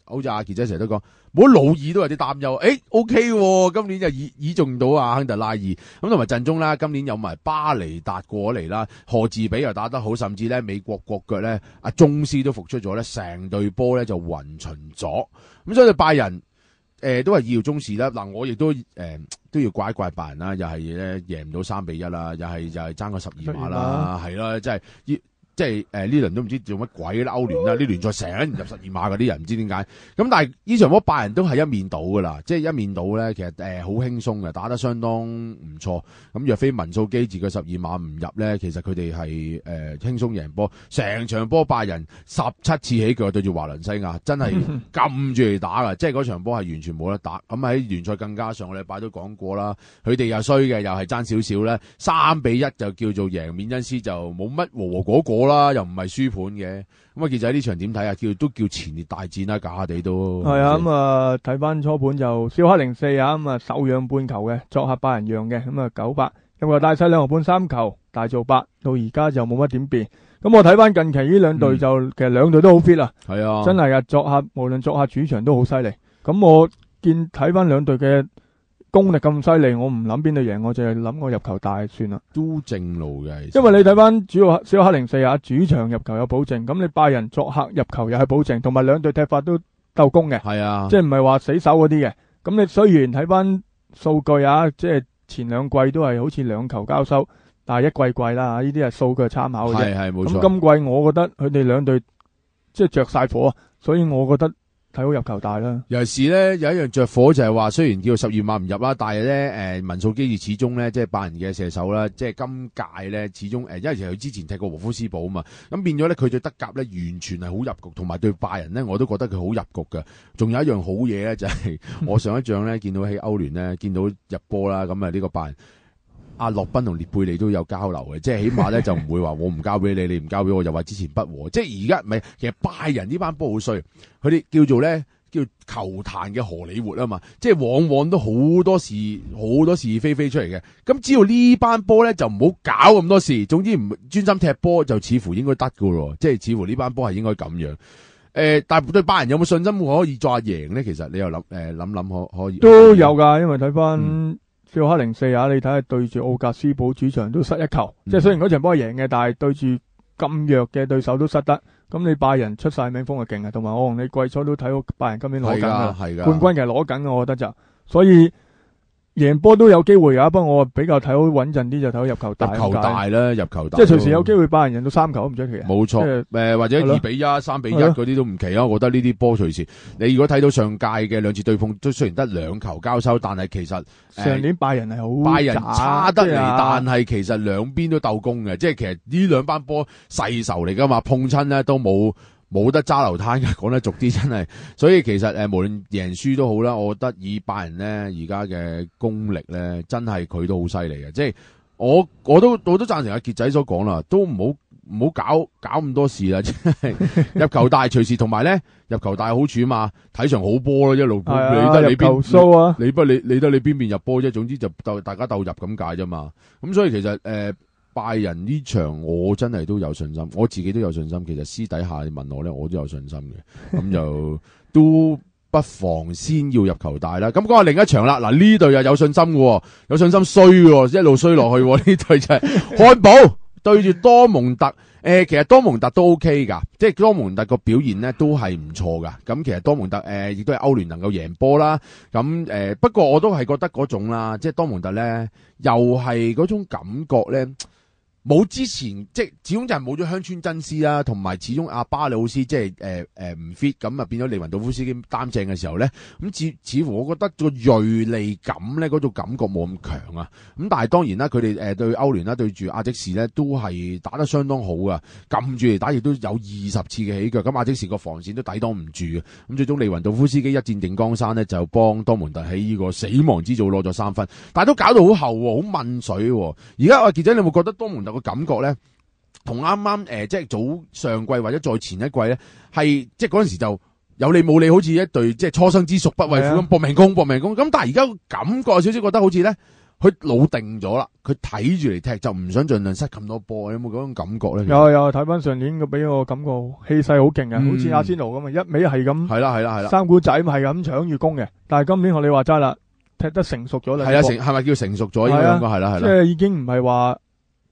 好似阿杰仔成日都讲，冇老二都有啲担忧。诶，O K，今年就倚倚重到阿亨特拉尔，咁同埋阵中啦，今年有埋巴尼达过嚟啦，何智比又打得好，甚至咧美国国脚咧阿宗师都复出咗咧，成队波咧就云巡咗。咁所以拜仁诶都系料中事啦。嗱，我亦都诶都要怪一怪拜仁啦，又系咧赢唔到三比一啦，又系又系争个十二码啦，系啦，真系。即係誒呢輪都唔知做乜鬼啦，歐聯啦啲聯賽成日入十二碼嘅啲人唔知點解。咁但係呢場波拜仁都係一面倒㗎啦，即係一面倒咧，其實誒好輕鬆嘅，打得相當唔錯。咁若非文素基智，個十二碼唔入咧，其實佢哋係誒輕鬆贏波。成場波拜仁十七次起腳對住華倫西亞，真係撳住嚟打㗎，即係嗰場波係完全冇得打。咁喺聯賽更加上個禮拜都講過啦，佢哋又衰嘅，又係爭少少咧，三比一就叫做贏，面恩斯就冇乜和和果果啦。又唔系输盘嘅，咁啊其实喺呢场点睇啊？叫都叫前列大战啦，假地都系啊。咁啊，睇翻初盘就小克零四啊，咁啊首让半球嘅作客八人让嘅，咁啊九八，咁啊大晒两球半三球大做八，到而家就冇乜点变。咁我睇翻近期呢两队就其实两队都好 fit 啊，系啊，真系啊，作客无论作客主场都好犀利。咁我见睇翻两队嘅。功力咁犀利，我唔谂边度赢，我就系谂我入球大算啦。都正路嘅，因为你睇翻主要小黑零四啊，主场入球有保证，咁你拜仁作客入球又系保证，同埋两队踢法都斗攻嘅，系啊，即系唔系话死守嗰啲嘅。咁你虽然睇翻数据啊，即系前两季都系好似两球交收，但系一季季啦，呢啲系数据参考嘅啫，系冇错。咁今季我觉得佢哋两队即系着晒火，所以我觉得。睇好入球大啦，尤其是咧有一样着火就系话，虽然叫十二码唔入啦，但系咧诶，文素基是始终咧即系拜仁嘅射手啦，即系今届咧始终诶，因为其实佢之前踢过和夫斯堡啊嘛，咁变咗咧佢对德甲咧完全系好入局，同埋对拜仁咧我都觉得佢好入局嘅。仲有一样好嘢咧，就系 我上一仗咧见到喺欧联咧见到入波啦，咁啊呢个拜仁。阿洛宾同列贝利都有交流嘅，即系起码咧就唔会话我唔交俾你，你唔交俾我，就话之前不和，即系而家唔系，其实拜仁呢班波好衰，佢啲叫做咧叫球坛嘅荷里活啊嘛，即系往往都好多事好多事非非出嚟嘅。咁只要呢班波咧就唔好搞咁多事，总之唔专心踢波就似乎应该得噶咯，即系似乎呢班波系应该咁样。诶，但对拜仁有冇信心可以再赢咧？其实你又谂诶谂谂可可以都有噶，因为睇翻。少克零四啊，你睇下對住奧格斯堡主場都失一球，即系雖然嗰場波係贏嘅，但係對住咁弱嘅對手都失得，咁你拜仁出晒名鋒係勁啊，同埋我同你季初都睇到拜仁今年攞緊啊，冠軍其實攞緊嘅，我覺得就，所以。赢波都有机会啊，不过我比较睇好稳阵啲就睇好入球大。入球大啦，入球大。即系随时有机会，拜仁引到三球都唔出奇。冇错，诶或者二比一、三比一嗰啲都唔奇啊！我觉得呢啲波随时，你如果睇到上届嘅两次对碰，都虽然得两球交收，但系其实上年拜仁系好拜仁差得嚟，但系其实两边都斗攻嘅，即系其实呢两班波细仇嚟噶嘛，碰亲咧都冇。冇得揸流摊嘅，讲得俗啲真系，所以其实诶，无论赢输都好啦，我觉得以拜人咧而家嘅功力咧，真系佢都好犀利嘅，即系我我都我都赞成阿杰仔所讲啦，都唔好唔好搞搞咁多事啦，入球大随时，同埋咧入球大好处啊嘛，睇场好波咯，一路理得你边，啊，理不理理得你边边入波啫，总之就斗大家斗入咁解啫嘛，咁所以其实诶。拜仁呢场我真系都有信心，我自己都有信心。其实私底下问我咧，我都有信心嘅。咁就都 不妨先要入球大啦。咁讲下另一场啦。嗱呢队又有信心嘅，有信心衰嘅，一路衰落去。呢队就系汉堡对住多蒙特。诶，其实多蒙特都 OK 噶，即系多蒙特个表现咧都系唔错噶。咁其实多蒙特诶亦都系欧联能够赢波啦。咁诶，不过我都系觉得嗰种啦，即系多蒙特咧又系嗰种感觉咧。冇之前，即系始終就係冇咗鄉村真師啦，同埋始終阿巴里斯即係诶诶唔 fit，咁啊變咗利云道夫斯基擔正嘅時候咧，咁似似乎我覺得個锐利感咧嗰種感覺冇咁強啊。咁但係當然啦，佢哋诶對歐聯啦，對住阿積士咧都係打得相當好噶，揿住嚟打亦都有二十次嘅起腳。咁阿積士個防線都抵擋唔住嘅。咁最終利云道夫斯基一戰定江山咧，就幫多門特喺呢個死亡之組攞咗三分。但係都搞到好後喎，好悶水喎。而家阿傑仔，你会觉覺得多門特？个感觉咧，同啱啱诶，即系早上季或者再前一季咧，系即系嗰阵时就有你冇你好似一对即系初生之鼠不畏虎咁搏命攻搏命攻咁，但系而家感觉少少觉得好似咧，佢老定咗啦，佢睇住嚟踢就唔想尽量塞咁多波，有冇嗰样感觉咧？有有，睇翻上年个俾我感觉，气势好劲嘅，好似阿仙奴咁啊，一尾系咁系啦系啦系啦，三股仔咪系咁抢住攻嘅，但系今年我你话斋啦，踢得成熟咗啦，系啊，成系咪叫成熟咗？应该系啦系啦，即系已经唔系话。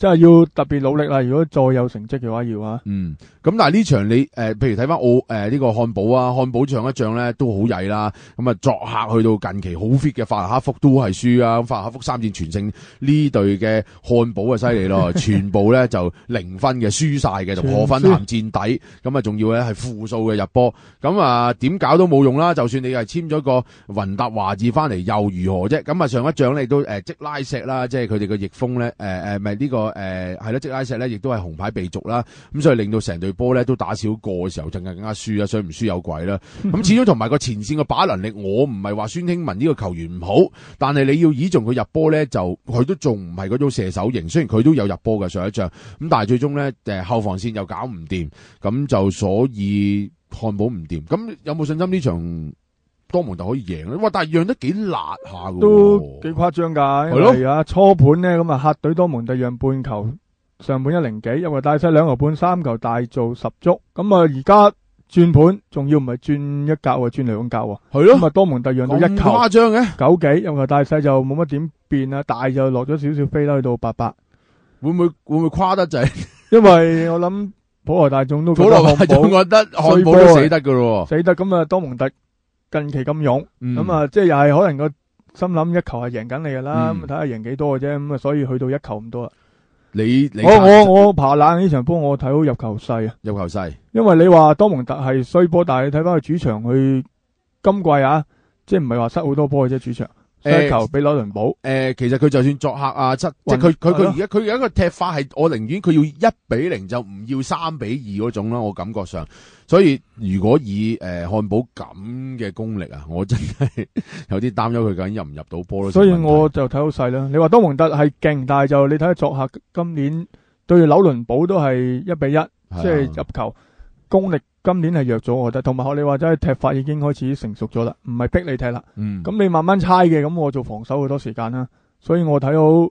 真係要特別努力啦！如果再有成績嘅話，要啊。嗯，咁但係呢場你誒，譬如睇翻澳诶呢個漢堡啊，漢堡上一仗咧都好曳啦。咁啊，作客去到近期好 fit 嘅法蘭克福都係輸啊。咁法蘭克福三戰全勝，呢隊嘅漢堡啊犀利咯，全部咧就零分嘅輸晒嘅，就破分行戰底。咁啊，仲要咧係負數嘅入波。咁啊，點搞都冇用啦。就算你係簽咗個雲達華字翻嚟，又如何啫？咁啊，上一仗你都诶即拉石啦，即係佢哋嘅逆風咧。诶诶，咪呢个。诶，系啦，即拉石咧，亦都系红牌被逐啦，咁所以令到成队波咧都打少個嘅时候，間更加输啊，所以唔输有鬼啦。咁始终同埋个前线嘅把能力，我唔系话孙兴文呢个球员唔好，但系你要倚重佢入波咧，就佢都仲唔系嗰种射手型，虽然佢都有入波嘅上一仗，咁但系最终咧诶后防线又搞唔掂，咁就所以汉堡唔掂。咁有冇信心呢场？多蒙特可以赢啊！哇，但系让得几辣下嘅，都几夸张噶。系咯，初盘咧咁啊，客队多蒙特让半球，上半一零几，因为大细两球半、三球大做十足。咁啊，而家转盘，仲要唔系转一格，转两格喎。系咯，咁啊，多蒙特让到一球，夸张嘅九几，因为大细就冇乜点变啊，大就落咗少少，飞啦去到八八，会唔会会唔会夸得滞？因为我谂普罗大众都普罗大众觉得汉堡都死得噶咯，死得咁啊，多蒙特。近期咁勇，咁啊，即系又系可能个心谂一球系赢紧你噶啦，咁睇下赢几多嘅啫，咁啊所以去到一球咁多啦。你我我我爬冷呢场波，我睇好入球细啊。入球细，因为你话多蒙特系衰波，但系你睇翻佢主场，佢今季啊，即系唔系话失好多波嘅啫主场。一球俾纽伦堡。诶，其实佢就算作客啊，七即系佢佢佢而家佢有一个踢法系，我宁愿佢要一比零就唔要三比二嗰种啦，我感觉上。所以如果以诶汉堡咁嘅功力啊，我真系有啲担忧佢究竟入唔入到波咧。所以我就睇好细啦。你话当旺特系劲，但系就你睇下作客今年对纽伦堡都系一比一，即系入球功力今年系弱咗，我觉得。同埋学你话真系踢法已经开始成熟咗啦，唔系逼你踢啦。咁你慢慢猜嘅，咁我做防守好多时间啦。所以我睇好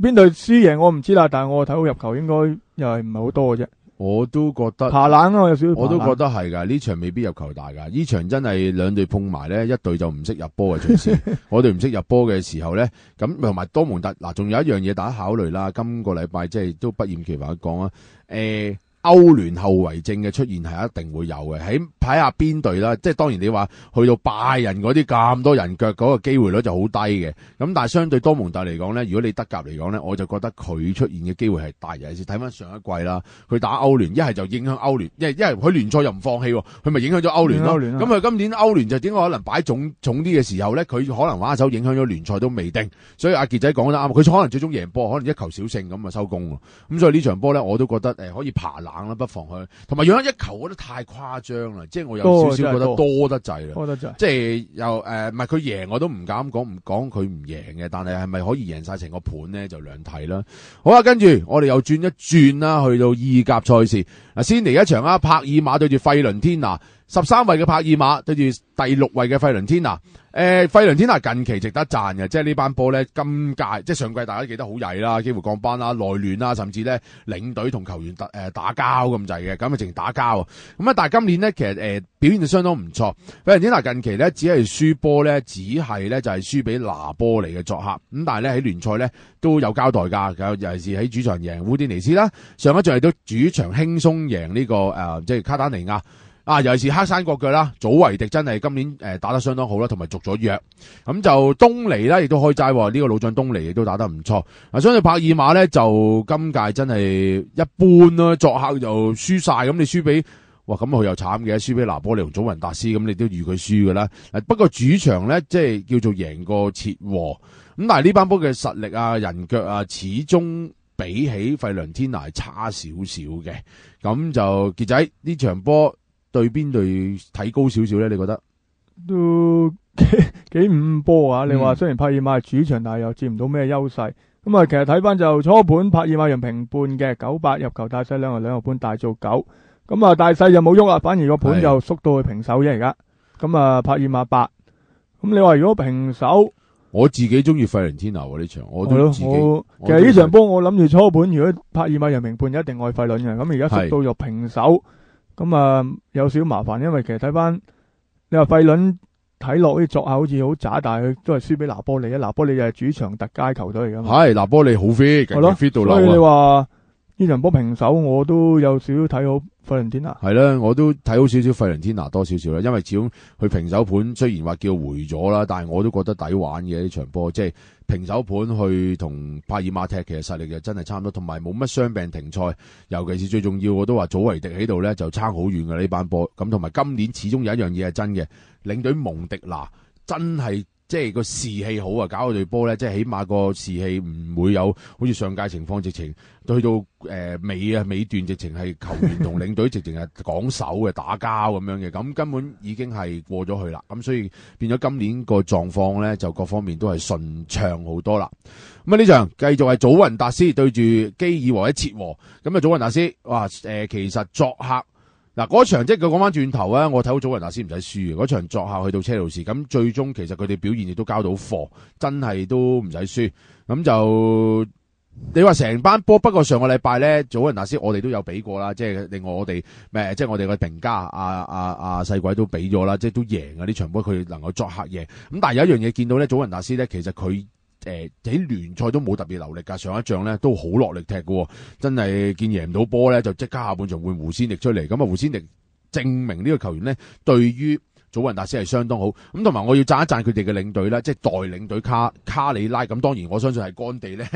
边队输赢我唔知啦，但系我睇好入球应该又系唔系好多嘅啫。我都觉得爬冷啊！我有少少我都觉得系噶，呢场未必入球大噶。呢场真系两队碰埋咧，一队就唔识入波嘅，最衰 我哋唔识入波嘅时候咧，咁同埋多蒙特嗱，仲有一样嘢大家考虑啦。今个礼拜即系都不厌其烦讲啊，诶。欧联后遗症嘅出现系一定会有嘅，喺睇下边队啦，即系当然你话去到拜仁嗰啲咁多人脚嗰个机会率就好低嘅，咁但系相对多蒙特嚟讲呢，如果你德甲嚟讲呢，我就觉得佢出现嘅机会系大嘅，尤其是睇翻上一季啦，佢打欧联一系就影响欧联，一係佢联赛又唔放弃，佢咪影响咗欧联咯。咁佢今年欧联就点可能摆重重啲嘅时候呢？佢可能玩下手影响咗联赛都未定，所以阿杰仔讲得啱，佢可能最终赢波，可能一球小胜咁啊收工咁所以呢场波呢，我都觉得诶可以爬冷。啦，不妨去，同埋养一球，我觉得太夸张啦，即系我有少少觉得多得滞啦，即系又诶，唔系佢赢我都唔敢讲，唔讲佢唔赢嘅，但系系咪可以赢晒成个盘咧，就两睇啦。好啦，跟住我哋又转一转啦，去到意甲赛事，嗱，先嚟一场啊，帕尔马对住费伦天拿。十三位嘅帕尔马对住第六位嘅费伦天拿，诶，费伦天拿近期值得赞嘅，即系呢班波咧，今届即系上季大家记得好曳啦，几乎降班啦，内乱啦，甚至咧领队同球员打诶打交咁滞嘅，咁啊净打交咁啊。但系今年咧，其实诶表现就相当唔错。费伦天拿近期咧只系输波咧，只系咧就系输俾拿波嚟嘅作客，咁但系咧喺联赛咧都有交代噶，尤其是喺主场赢乌迪尼斯啦，上一季亦都主场轻松赢呢个诶即系卡丹尼亚。啊，尤其是黑山国脚啦，祖维迪真系今年诶打得相当好啦，同埋续咗约。咁就东尼啦，亦都开斋。呢个老将东尼亦都打得唔错。嗱，相对帕尔马咧，就今届真系一般啦，作客就输晒，咁你输俾，哇，咁佢又惨嘅，输俾拿波利同祖云达斯，咁你都预佢输噶啦。不过主场咧，即系叫做赢過切和。咁但系呢班波嘅实力啊、人脚啊，始终比起费良天拿差少少嘅。咁就杰仔呢场波。对边队睇高少少咧？你觉得都几五波啊？你话虽然帕尔马系主场，但系又占唔到咩优势。咁啊，其实睇翻就初盘帕尔马赢平半嘅九八入球大细两个两个半大做九。咁啊，大细就冇喐啦，反而个盘就缩到去平手啫。而家咁啊，帕尔马八。咁你话如果平手，我自己中意费伦天奴呢场，我都自己。其实呢场波我谂住初盘如果帕尔马赢平半一定爱费轮嘅，咁而家缩到入平手。咁啊，有少少麻烦，因为其实睇翻你话费伦睇落啲作下好似好渣，但系佢都系输俾拿波利啊！拿波利就系主场特佳球队嚟噶嘛。系拿波利好 fit，飛，勁 f 到 t 到所以你话。呢场波平手，我都有少少睇好费伦天拿。系啦，我都睇好少少费伦天拿，多少少啦。因为始终佢平手盘虽然话叫回咗啦，但系我都觉得抵玩嘅呢场波。即系平手盘去同帕尔马踢，其实实力就真系差唔多，同埋冇乜伤病停赛。尤其是最重要，我都话祖维迪喺度咧就差好远嘅呢班波。咁同埋今年始终有一样嘢系真嘅，领队蒙迪拿真系。即係個士氣好啊！搞嗰隊波咧，即係起碼個士氣唔會有好似上屆情況，直情去到誒尾啊尾段，直情係球員同領隊直情係講手嘅打交咁樣嘅，咁根本已經係過咗去啦。咁所以變咗今年個狀況咧，就各方面都係順暢好多啦。咁啊呢場繼續係祖雲達斯對住基爾和切和，咁啊祖雲達斯，哇誒其實作客。嗱嗰場即係佢講翻轉頭咧，我睇到祖雲達斯唔使輸嘅嗰場作客去到車路士，咁最終其實佢哋表現亦都交到貨，真係都唔使輸。咁就你話成班波，不過上個禮拜咧，祖雲達斯我哋都有俾過啦，即係另外我哋咩，即係我哋嘅評價，啊啊啊細鬼都俾咗啦，即係都贏啊！呢場波，佢能夠作客贏。咁但係有一樣嘢見到咧，祖雲達斯咧其實佢。诶，喺联赛都冇特别流力噶，上一仗咧都好落力踢嘅，真系见赢唔到波咧，就即刻下半场换胡先力出嚟，咁啊胡先力证明呢个球员咧对于祖云达斯系相当好，咁同埋我要赞一赞佢哋嘅领队啦，即系代领队卡 卡里拉，咁当然我相信系干地咧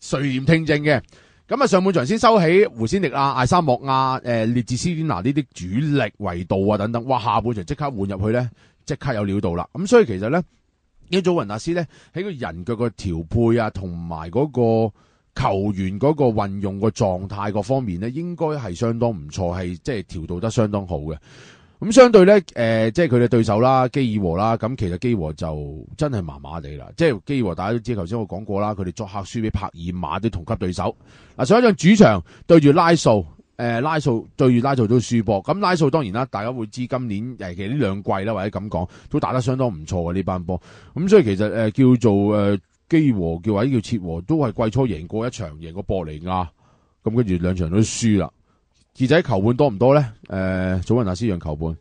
垂帘听政嘅，咁啊上半场先收起胡先力啊艾沙莫啊诶列治斯甸拿呢啲主力围度啊等等，哇下半场即刻换入去咧，即刻有料到啦，咁所以其实咧。因组云大师咧，喺个人脚嘅调配啊，同埋嗰个球员嗰个运用个状态各方面咧，应该系相当唔错，系即系调度得相当好嘅。咁相对咧，诶，即系佢哋对手啦，基尔和啦，咁其实基爾和就真系麻麻地啦。即系基爾和，大家都知，头先我讲过啦，佢哋作客输俾帕尔马啲同级对手。嗱，上一場主场对住拉素。诶，拉数对拉数都输波，咁拉数当然啦，大家会知今年尤其呢两季啦，或者咁讲，都打得相当唔错嘅呢班波。咁所以其实诶叫做诶，激和叫或者叫切和，都系季初赢过一场，赢个博尼亚，咁跟住两场都输啦。二仔球半多唔多咧？诶，早文大师让球半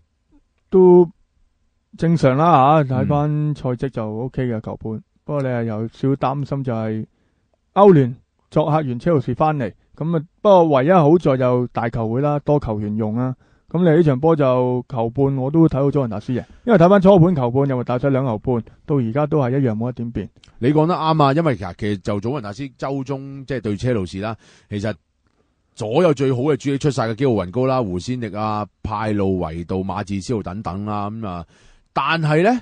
都正常啦吓，睇翻赛绩就 O K 嘅球半。不过你系有少担心就系欧联作客完车路士翻嚟。咁啊，不过唯一好在就大球会啦，多球员用啊。咁你呢场波就球半我都睇到祖云达斯赢，因为睇翻初盘球半又冇打咗两球半，到而家都系一样冇一点变。你讲得啱啊，因为其实其实就祖云达斯周中即系对车路士啦，其实所有最好嘅主力出晒嘅，基奥云高啦、胡先力啊、派路维道、马志超等等啦咁啊，但系咧。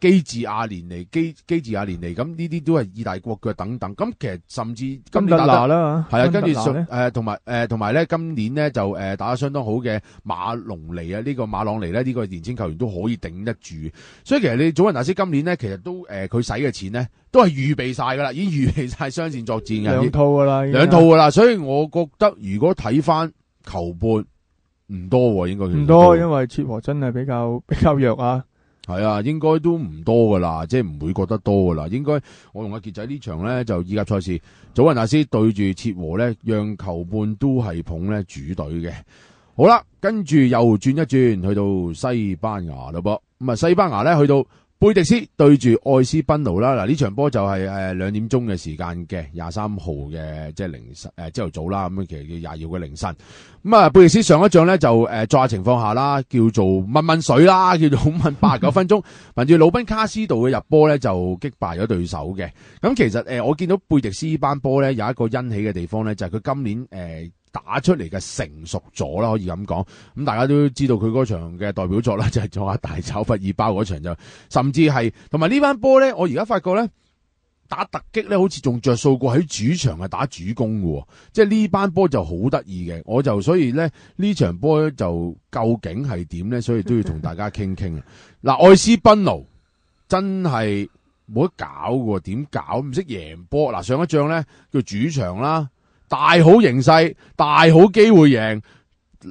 基治阿連尼、基治阿連尼咁呢啲都系意大國脚等等，咁其实甚至今年打得系啊，跟住诶同埋诶同埋咧，今年咧就诶打得相当好嘅马龙尼啊，呢个马朗尼咧呢个年青球员都可以顶得住，所以其实你祖云大师今年咧其实都诶佢使嘅钱咧都系预备晒噶啦，已经 预备晒双线作战嘅两套噶啦，两套噶啦，所以我觉得如果睇翻球盘唔多，应该唔多，因为切和真系比较比较弱啊。系啊，應該都唔多噶啦，即係唔會覺得多噶啦。應該我同阿杰仔呢場咧就依家賽事，祖雲大師對住切和咧，讓球半都係捧咧主隊嘅。好啦，跟住又轉一轉去到西班牙啦噃。咁啊，西班牙咧去到。贝迪斯对住爱斯宾奴啦，嗱呢场波就系诶两点钟嘅时间嘅廿三号嘅即系凌晨诶朝头早啦，咁样其实叫廿二号嘅凌晨。咁啊贝迪斯上一仗咧就诶下情况下啦，叫做问问水啦，叫做问八九分钟，凭住鲁宾卡斯度嘅入波咧就击败咗对手嘅。咁其实诶我见到贝迪斯呢班波咧有一个欣喜嘅地方咧，就系佢今年诶。打出嚟嘅成熟咗啦，可以咁讲。咁大家都知道佢嗰场嘅代表作啦，就系做下大炒佛尔包嗰场就，甚至系同埋呢班波咧。我而家发觉咧，打突击咧，好似仲着数过喺主场系打主攻嘅，即系呢班波就好得意嘅。我就所以咧，呢场波就究竟系点咧？所以都要同大家倾倾啊！嗱，爱斯宾奴真系冇得搞喎，点搞唔识赢波嗱？上一仗咧叫主场啦。大好形势，大好机会赢。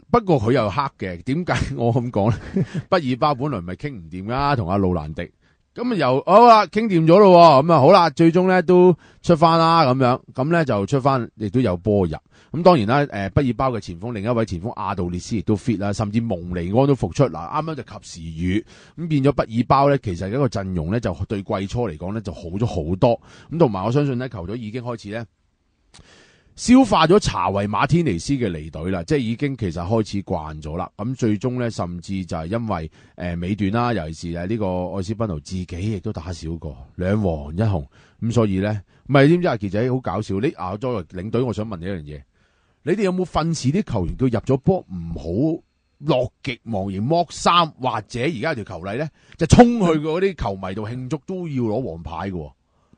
不过佢又黑嘅，点解我咁讲咧？毕 尔巴本来咪倾唔掂噶，同阿路兰迪。咁啊又好啦，倾掂咗咯。咁啊好啦，最终咧都出翻啦。咁样咁咧就出翻，亦都有波入。咁当然啦，诶毕尔巴嘅前锋，另一位前锋阿道列斯亦都 fit 啦，甚至蒙尼安都复出。嗱，啱啱就及时雨咁变咗毕尔包咧，其实一个阵容咧就对季初嚟讲咧就好咗好多。咁同埋我相信咧，球队已经开始咧。消化咗查维马天尼斯嘅离队啦，即系已经其实开始惯咗啦。咁最终咧，甚至就系因为诶尾段啦，尤其是呢个爱斯宾奴自己亦都打少过两黄一红，咁所以咧，唔系点知阿杰仔好搞笑，你咬咗个领队，我想问你一样嘢，你哋有冇训示啲球员，佢入咗波唔好落极忘而剥衫，或者而家条球例咧，就冲去嗰啲球迷度庆祝都要攞黄牌喎。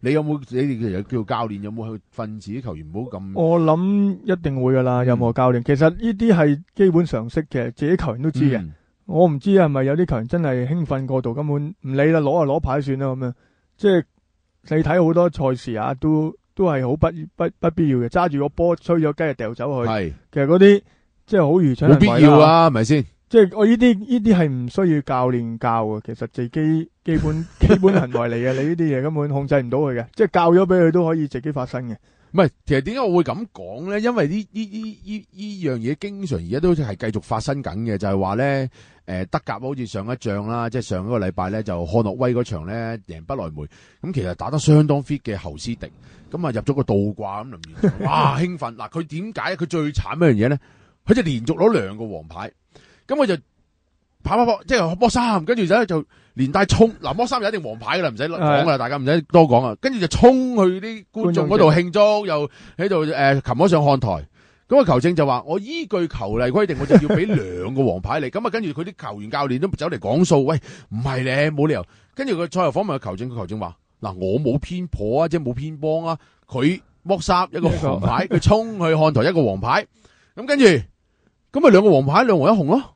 你有冇你其实叫教练有冇去训自啲球员，唔好咁？我谂一定会噶啦，任何教练其实呢啲系基本常识嘅，自己球员都知嘅。我唔知系咪有啲球员真系兴奋过度，根本唔理啦，攞就攞牌算啦咁样。即系你睇好多赛事啊，都都系好不不不必要嘅，揸住个波吹咗鸡就掉走去。系其实嗰啲即系好愚蠢，冇必要啊，系咪先？即系我呢啲呢啲系唔需要教练教嘅，其实自己基本 基本行为嚟嘅。你呢啲嘢根本控制唔到佢嘅，即系教咗俾佢都可以自己发生嘅。唔系，其实点解我会咁讲咧？因为呢呢呢呢呢样嘢经常而家都系继续发生紧嘅，就系话咧，诶德甲好似上一仗啦，即系上一个礼拜咧就汉诺威嗰场咧赢不来梅，咁其实打得相当 fit 嘅侯斯迪，咁啊入咗个倒挂咁，哇兴奋！嗱佢点解佢最惨一样嘢咧？佢就连续攞两个黄牌。咁我就跑跑跑，即系摸三，跟住就就连带冲嗱摸三就一定黄牌噶啦，唔使讲噶啦，大家唔使多讲啊。跟住就冲去啲观众嗰度庆祝，又喺度诶擒咗上看台。咁啊，球证就话我依据球例规定，我就要俾两个黄牌你。咁啊，跟住佢啲球员教练都走嚟讲数，喂唔系咧，冇理由。跟住个赛后访问嘅球证，个球证话嗱我冇偏颇啊，即系冇偏帮啊。佢剥衫一个红牌，佢冲去看台一个黄牌，咁跟住咁啊，两个黄牌，两黄一红咯。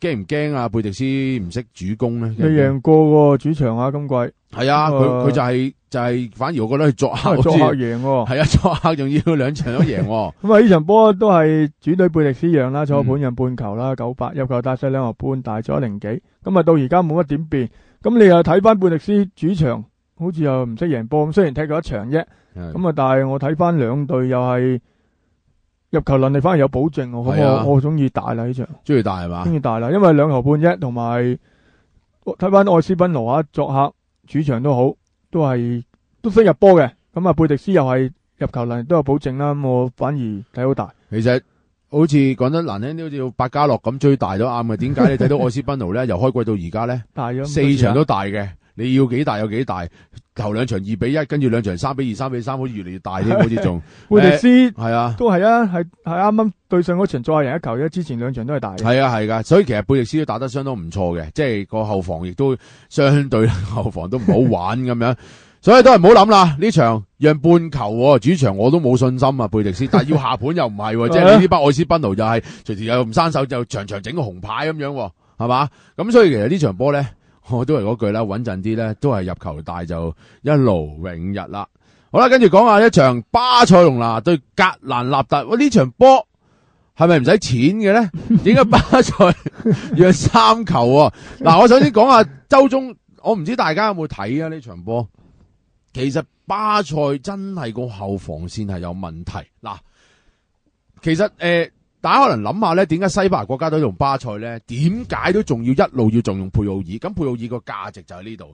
惊唔惊啊？贝迪斯唔识主攻咧，佢赢过喎主场啊，今季系啊，佢佢就系就系，反而我觉得系作客，作客赢喎，系啊，作客仲要两场都赢，咁啊呢场波都系主队贝迪斯赢啦，错本人半球啦，九八入球大细两毫半，大咗零几，咁啊到而家冇乜点变，咁你又睇翻贝迪斯主场，好似又唔识赢波，咁虽然踢过一场啫，咁啊但系我睇翻两队又系。入球能力反而有保证，咁我我中意大啦呢场，中意大系嘛？中意大啦，因为两球半啫，同埋睇翻爱斯宾奴啊，作客主场都好，都系都识入波嘅，咁啊贝迪斯又系入球能力都有保证啦，咁我反而睇好大。其实好似讲得难听啲，好似百家乐咁，最大都啱嘅。点解你睇到爱斯宾奴咧？由开季到而家咧，大咗四场都大嘅，你要几大有几大。头两场二比一，跟住两场三比二、三比三，好似越嚟越大添，好似仲贝迪斯系啊，都系啊，系系啱啱对上嗰场再赢一球啫，之前两场都系大系啊系噶，所以其实贝迪斯都打得相当唔错嘅，即系个后防亦都相对 后防都唔好玩咁样，所以都系唔好谂啦。呢场让半球，主场我都冇信心啊，贝迪斯。但系要下盘又唔系，即系 呢不爱斯宾奴就系随时又唔生手就场场整个红牌咁样，系嘛？咁所以其实呢场波咧。我都系嗰句啦，稳阵啲咧，都系入球大就一路永逸啦。好啦，跟住讲下一场巴塞隆拿对格兰纳达，呢场波系咪唔使钱嘅咧？点解巴塞让三球？嗱，我首先讲下周中，我唔知大家有冇睇啊呢场波。其实巴塞真系个后防线系有问题。嗱，其实诶。大家可能谂下咧，点解西班牙国家都用巴塞咧？点解都仲要一路要重用佩奧尔？咁佩奧尔个价值就喺呢度。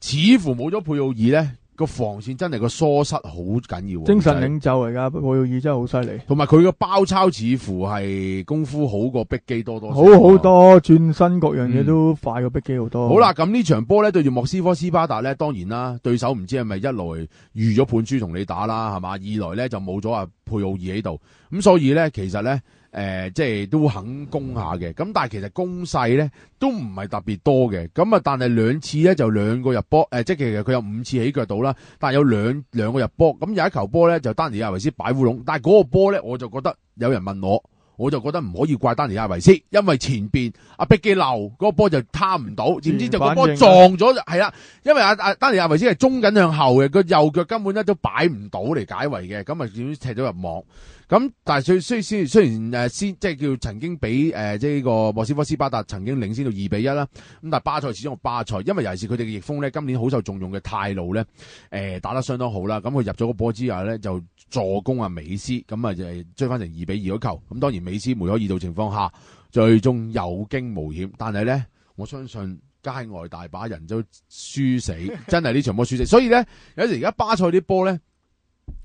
似乎冇咗佩奧尔咧，个防线真系个疏失好紧要。精神领袖嚟噶，佩奧尔真系好犀利。同埋佢个包抄似乎系功夫好过碧基多多。好好多转身，各样嘢都快过碧基好多。好啦，咁呢场波咧，对住莫斯科斯巴达咧，当然啦，对手唔知系咪一来预咗判珠同你打啦，系嘛？二来咧就冇咗啊佩奧尔喺度，咁所以咧，其实咧。诶，即系都肯攻下嘅，咁但系其实攻势咧都唔系特别多嘅，咁啊，但系两次咧就两个入波，诶，即系其实佢有五次起脚到啦，但系有两两个入波，咁有一球波咧就丹尼亚维斯摆乌龙，但系嗰个波咧我就觉得有人问我，我就觉得唔可以怪丹尼亚维斯，因为前边阿碧基流嗰个波就探唔到，点知就个波撞咗，系啦，因为阿阿丹尼亚维斯系中紧向后嘅，个右脚根本咧都摆唔到嚟解围嘅，咁啊点知踢咗入网。咁但系最虽虽虽然诶先即系叫曾经比诶即系呢个莫斯科斯巴达曾经领先到二比一啦，咁但系巴塞始终巴塞，因为尤其是佢哋嘅逆风咧，今年好受重用嘅泰奴咧诶打得相当好啦，咁佢入咗个波之后咧就助攻啊美斯，咁啊就追翻成二比二咗球，咁当然美斯梅开二度情况下，最终有惊无险，但系咧我相信街外大把人都输死，真系呢场波输死，所以咧有阵时而家巴塞啲波咧。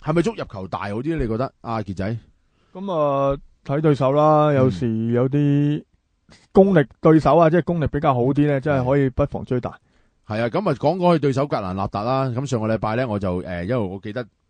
系咪捉入球大好啲？你觉得啊杰仔？咁啊睇对手啦，有时有啲功力对手啊，即系功力比较好啲咧，真系可以不妨追大。系啊，咁啊讲讲去对手格兰纳达啦。咁上个礼拜咧，我就诶，因为我记得。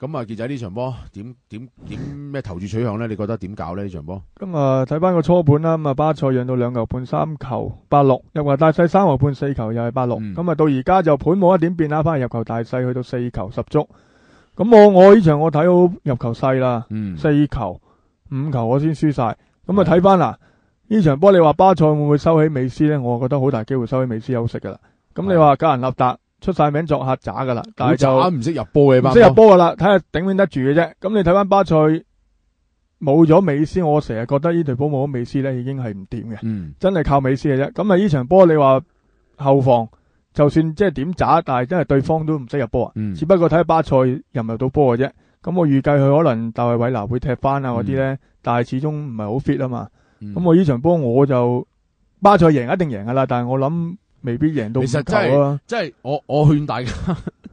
咁啊杰仔呢场波点点点咩投注取向咧？你觉得点搞咧呢场波？咁啊睇翻个初盘啦，咁啊巴塞让到两球半三球，八六入球大细三球半四球又系八六，咁啊到而家就盘冇一点变啦，翻入球大细去到四球十足。咁我我呢场我睇好入球细啦，四球五球我先输晒。咁啊睇翻啦，呢场波，你话巴塞会唔会收起美斯咧？我觉得好大机会收起美斯休息噶啦。咁你话加银立达？出晒名作客渣噶啦，但系就唔识入波嘅，唔识入波噶啦，睇下顶唔顶得住嘅啫。咁你睇翻巴塞冇咗美斯，我成日觉得呢队波冇咗美斯咧，已经系唔掂嘅。嗯，真系靠美斯嘅啫。咁啊，呢场波你话后防就算即系点渣，但系真系对方都唔识入波啊。嗯，只不过睇下巴塞入唔入到波嘅啫。咁我预计佢可能大卫维拿会踢翻啊嗰啲咧，但系始终唔系好 fit 啊嘛。咁我呢场波我就巴塞赢一定赢噶啦，但系我谂。未必赢到球啊！即系我 我劝大家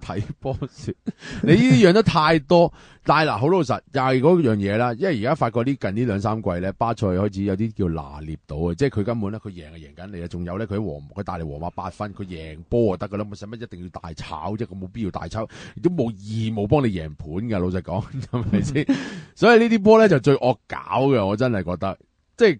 睇波先，你呢啲样得太多，但系嗱，好老实又系嗰样嘢啦。因为而家发觉呢近呢两三季咧，巴塞开始有啲叫拿捏到啊，即系佢根本咧佢赢啊赢紧你啊，仲有咧佢皇佢带嚟皇马八分，佢赢波就得噶啦，使乜一定要大炒啫？佢冇必要大抽，亦都冇义务帮你赢盘噶。老实讲，系咪先？所以呢啲波咧就最恶搞嘅，我真系觉得即系。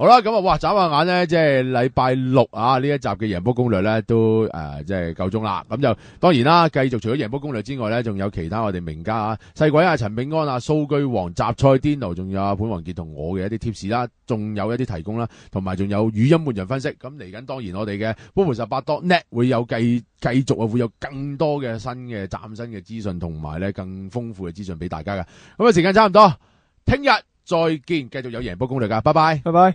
好啦，咁啊，哇！眨下眼咧，即系礼拜六啊呢一集嘅赢波攻略咧都诶，即系够钟啦。咁就当然啦，继续除咗赢波攻略之外咧，仲有其他我哋名家啊，细鬼啊，陈炳安啊，数据王、杂菜癫奴，仲有啊潘宏杰同我嘅一啲 tips 啦，仲有一啲提供啦，同埋仲有语音盘人分析。咁嚟紧当然我哋嘅波盘十八 d o net 会有继继续啊，会有更多嘅新嘅崭新嘅资讯同埋咧更丰富嘅资讯俾大家嘅。咁啊，时间差唔多，听日再见，继续有赢波攻略噶，拜拜，拜拜。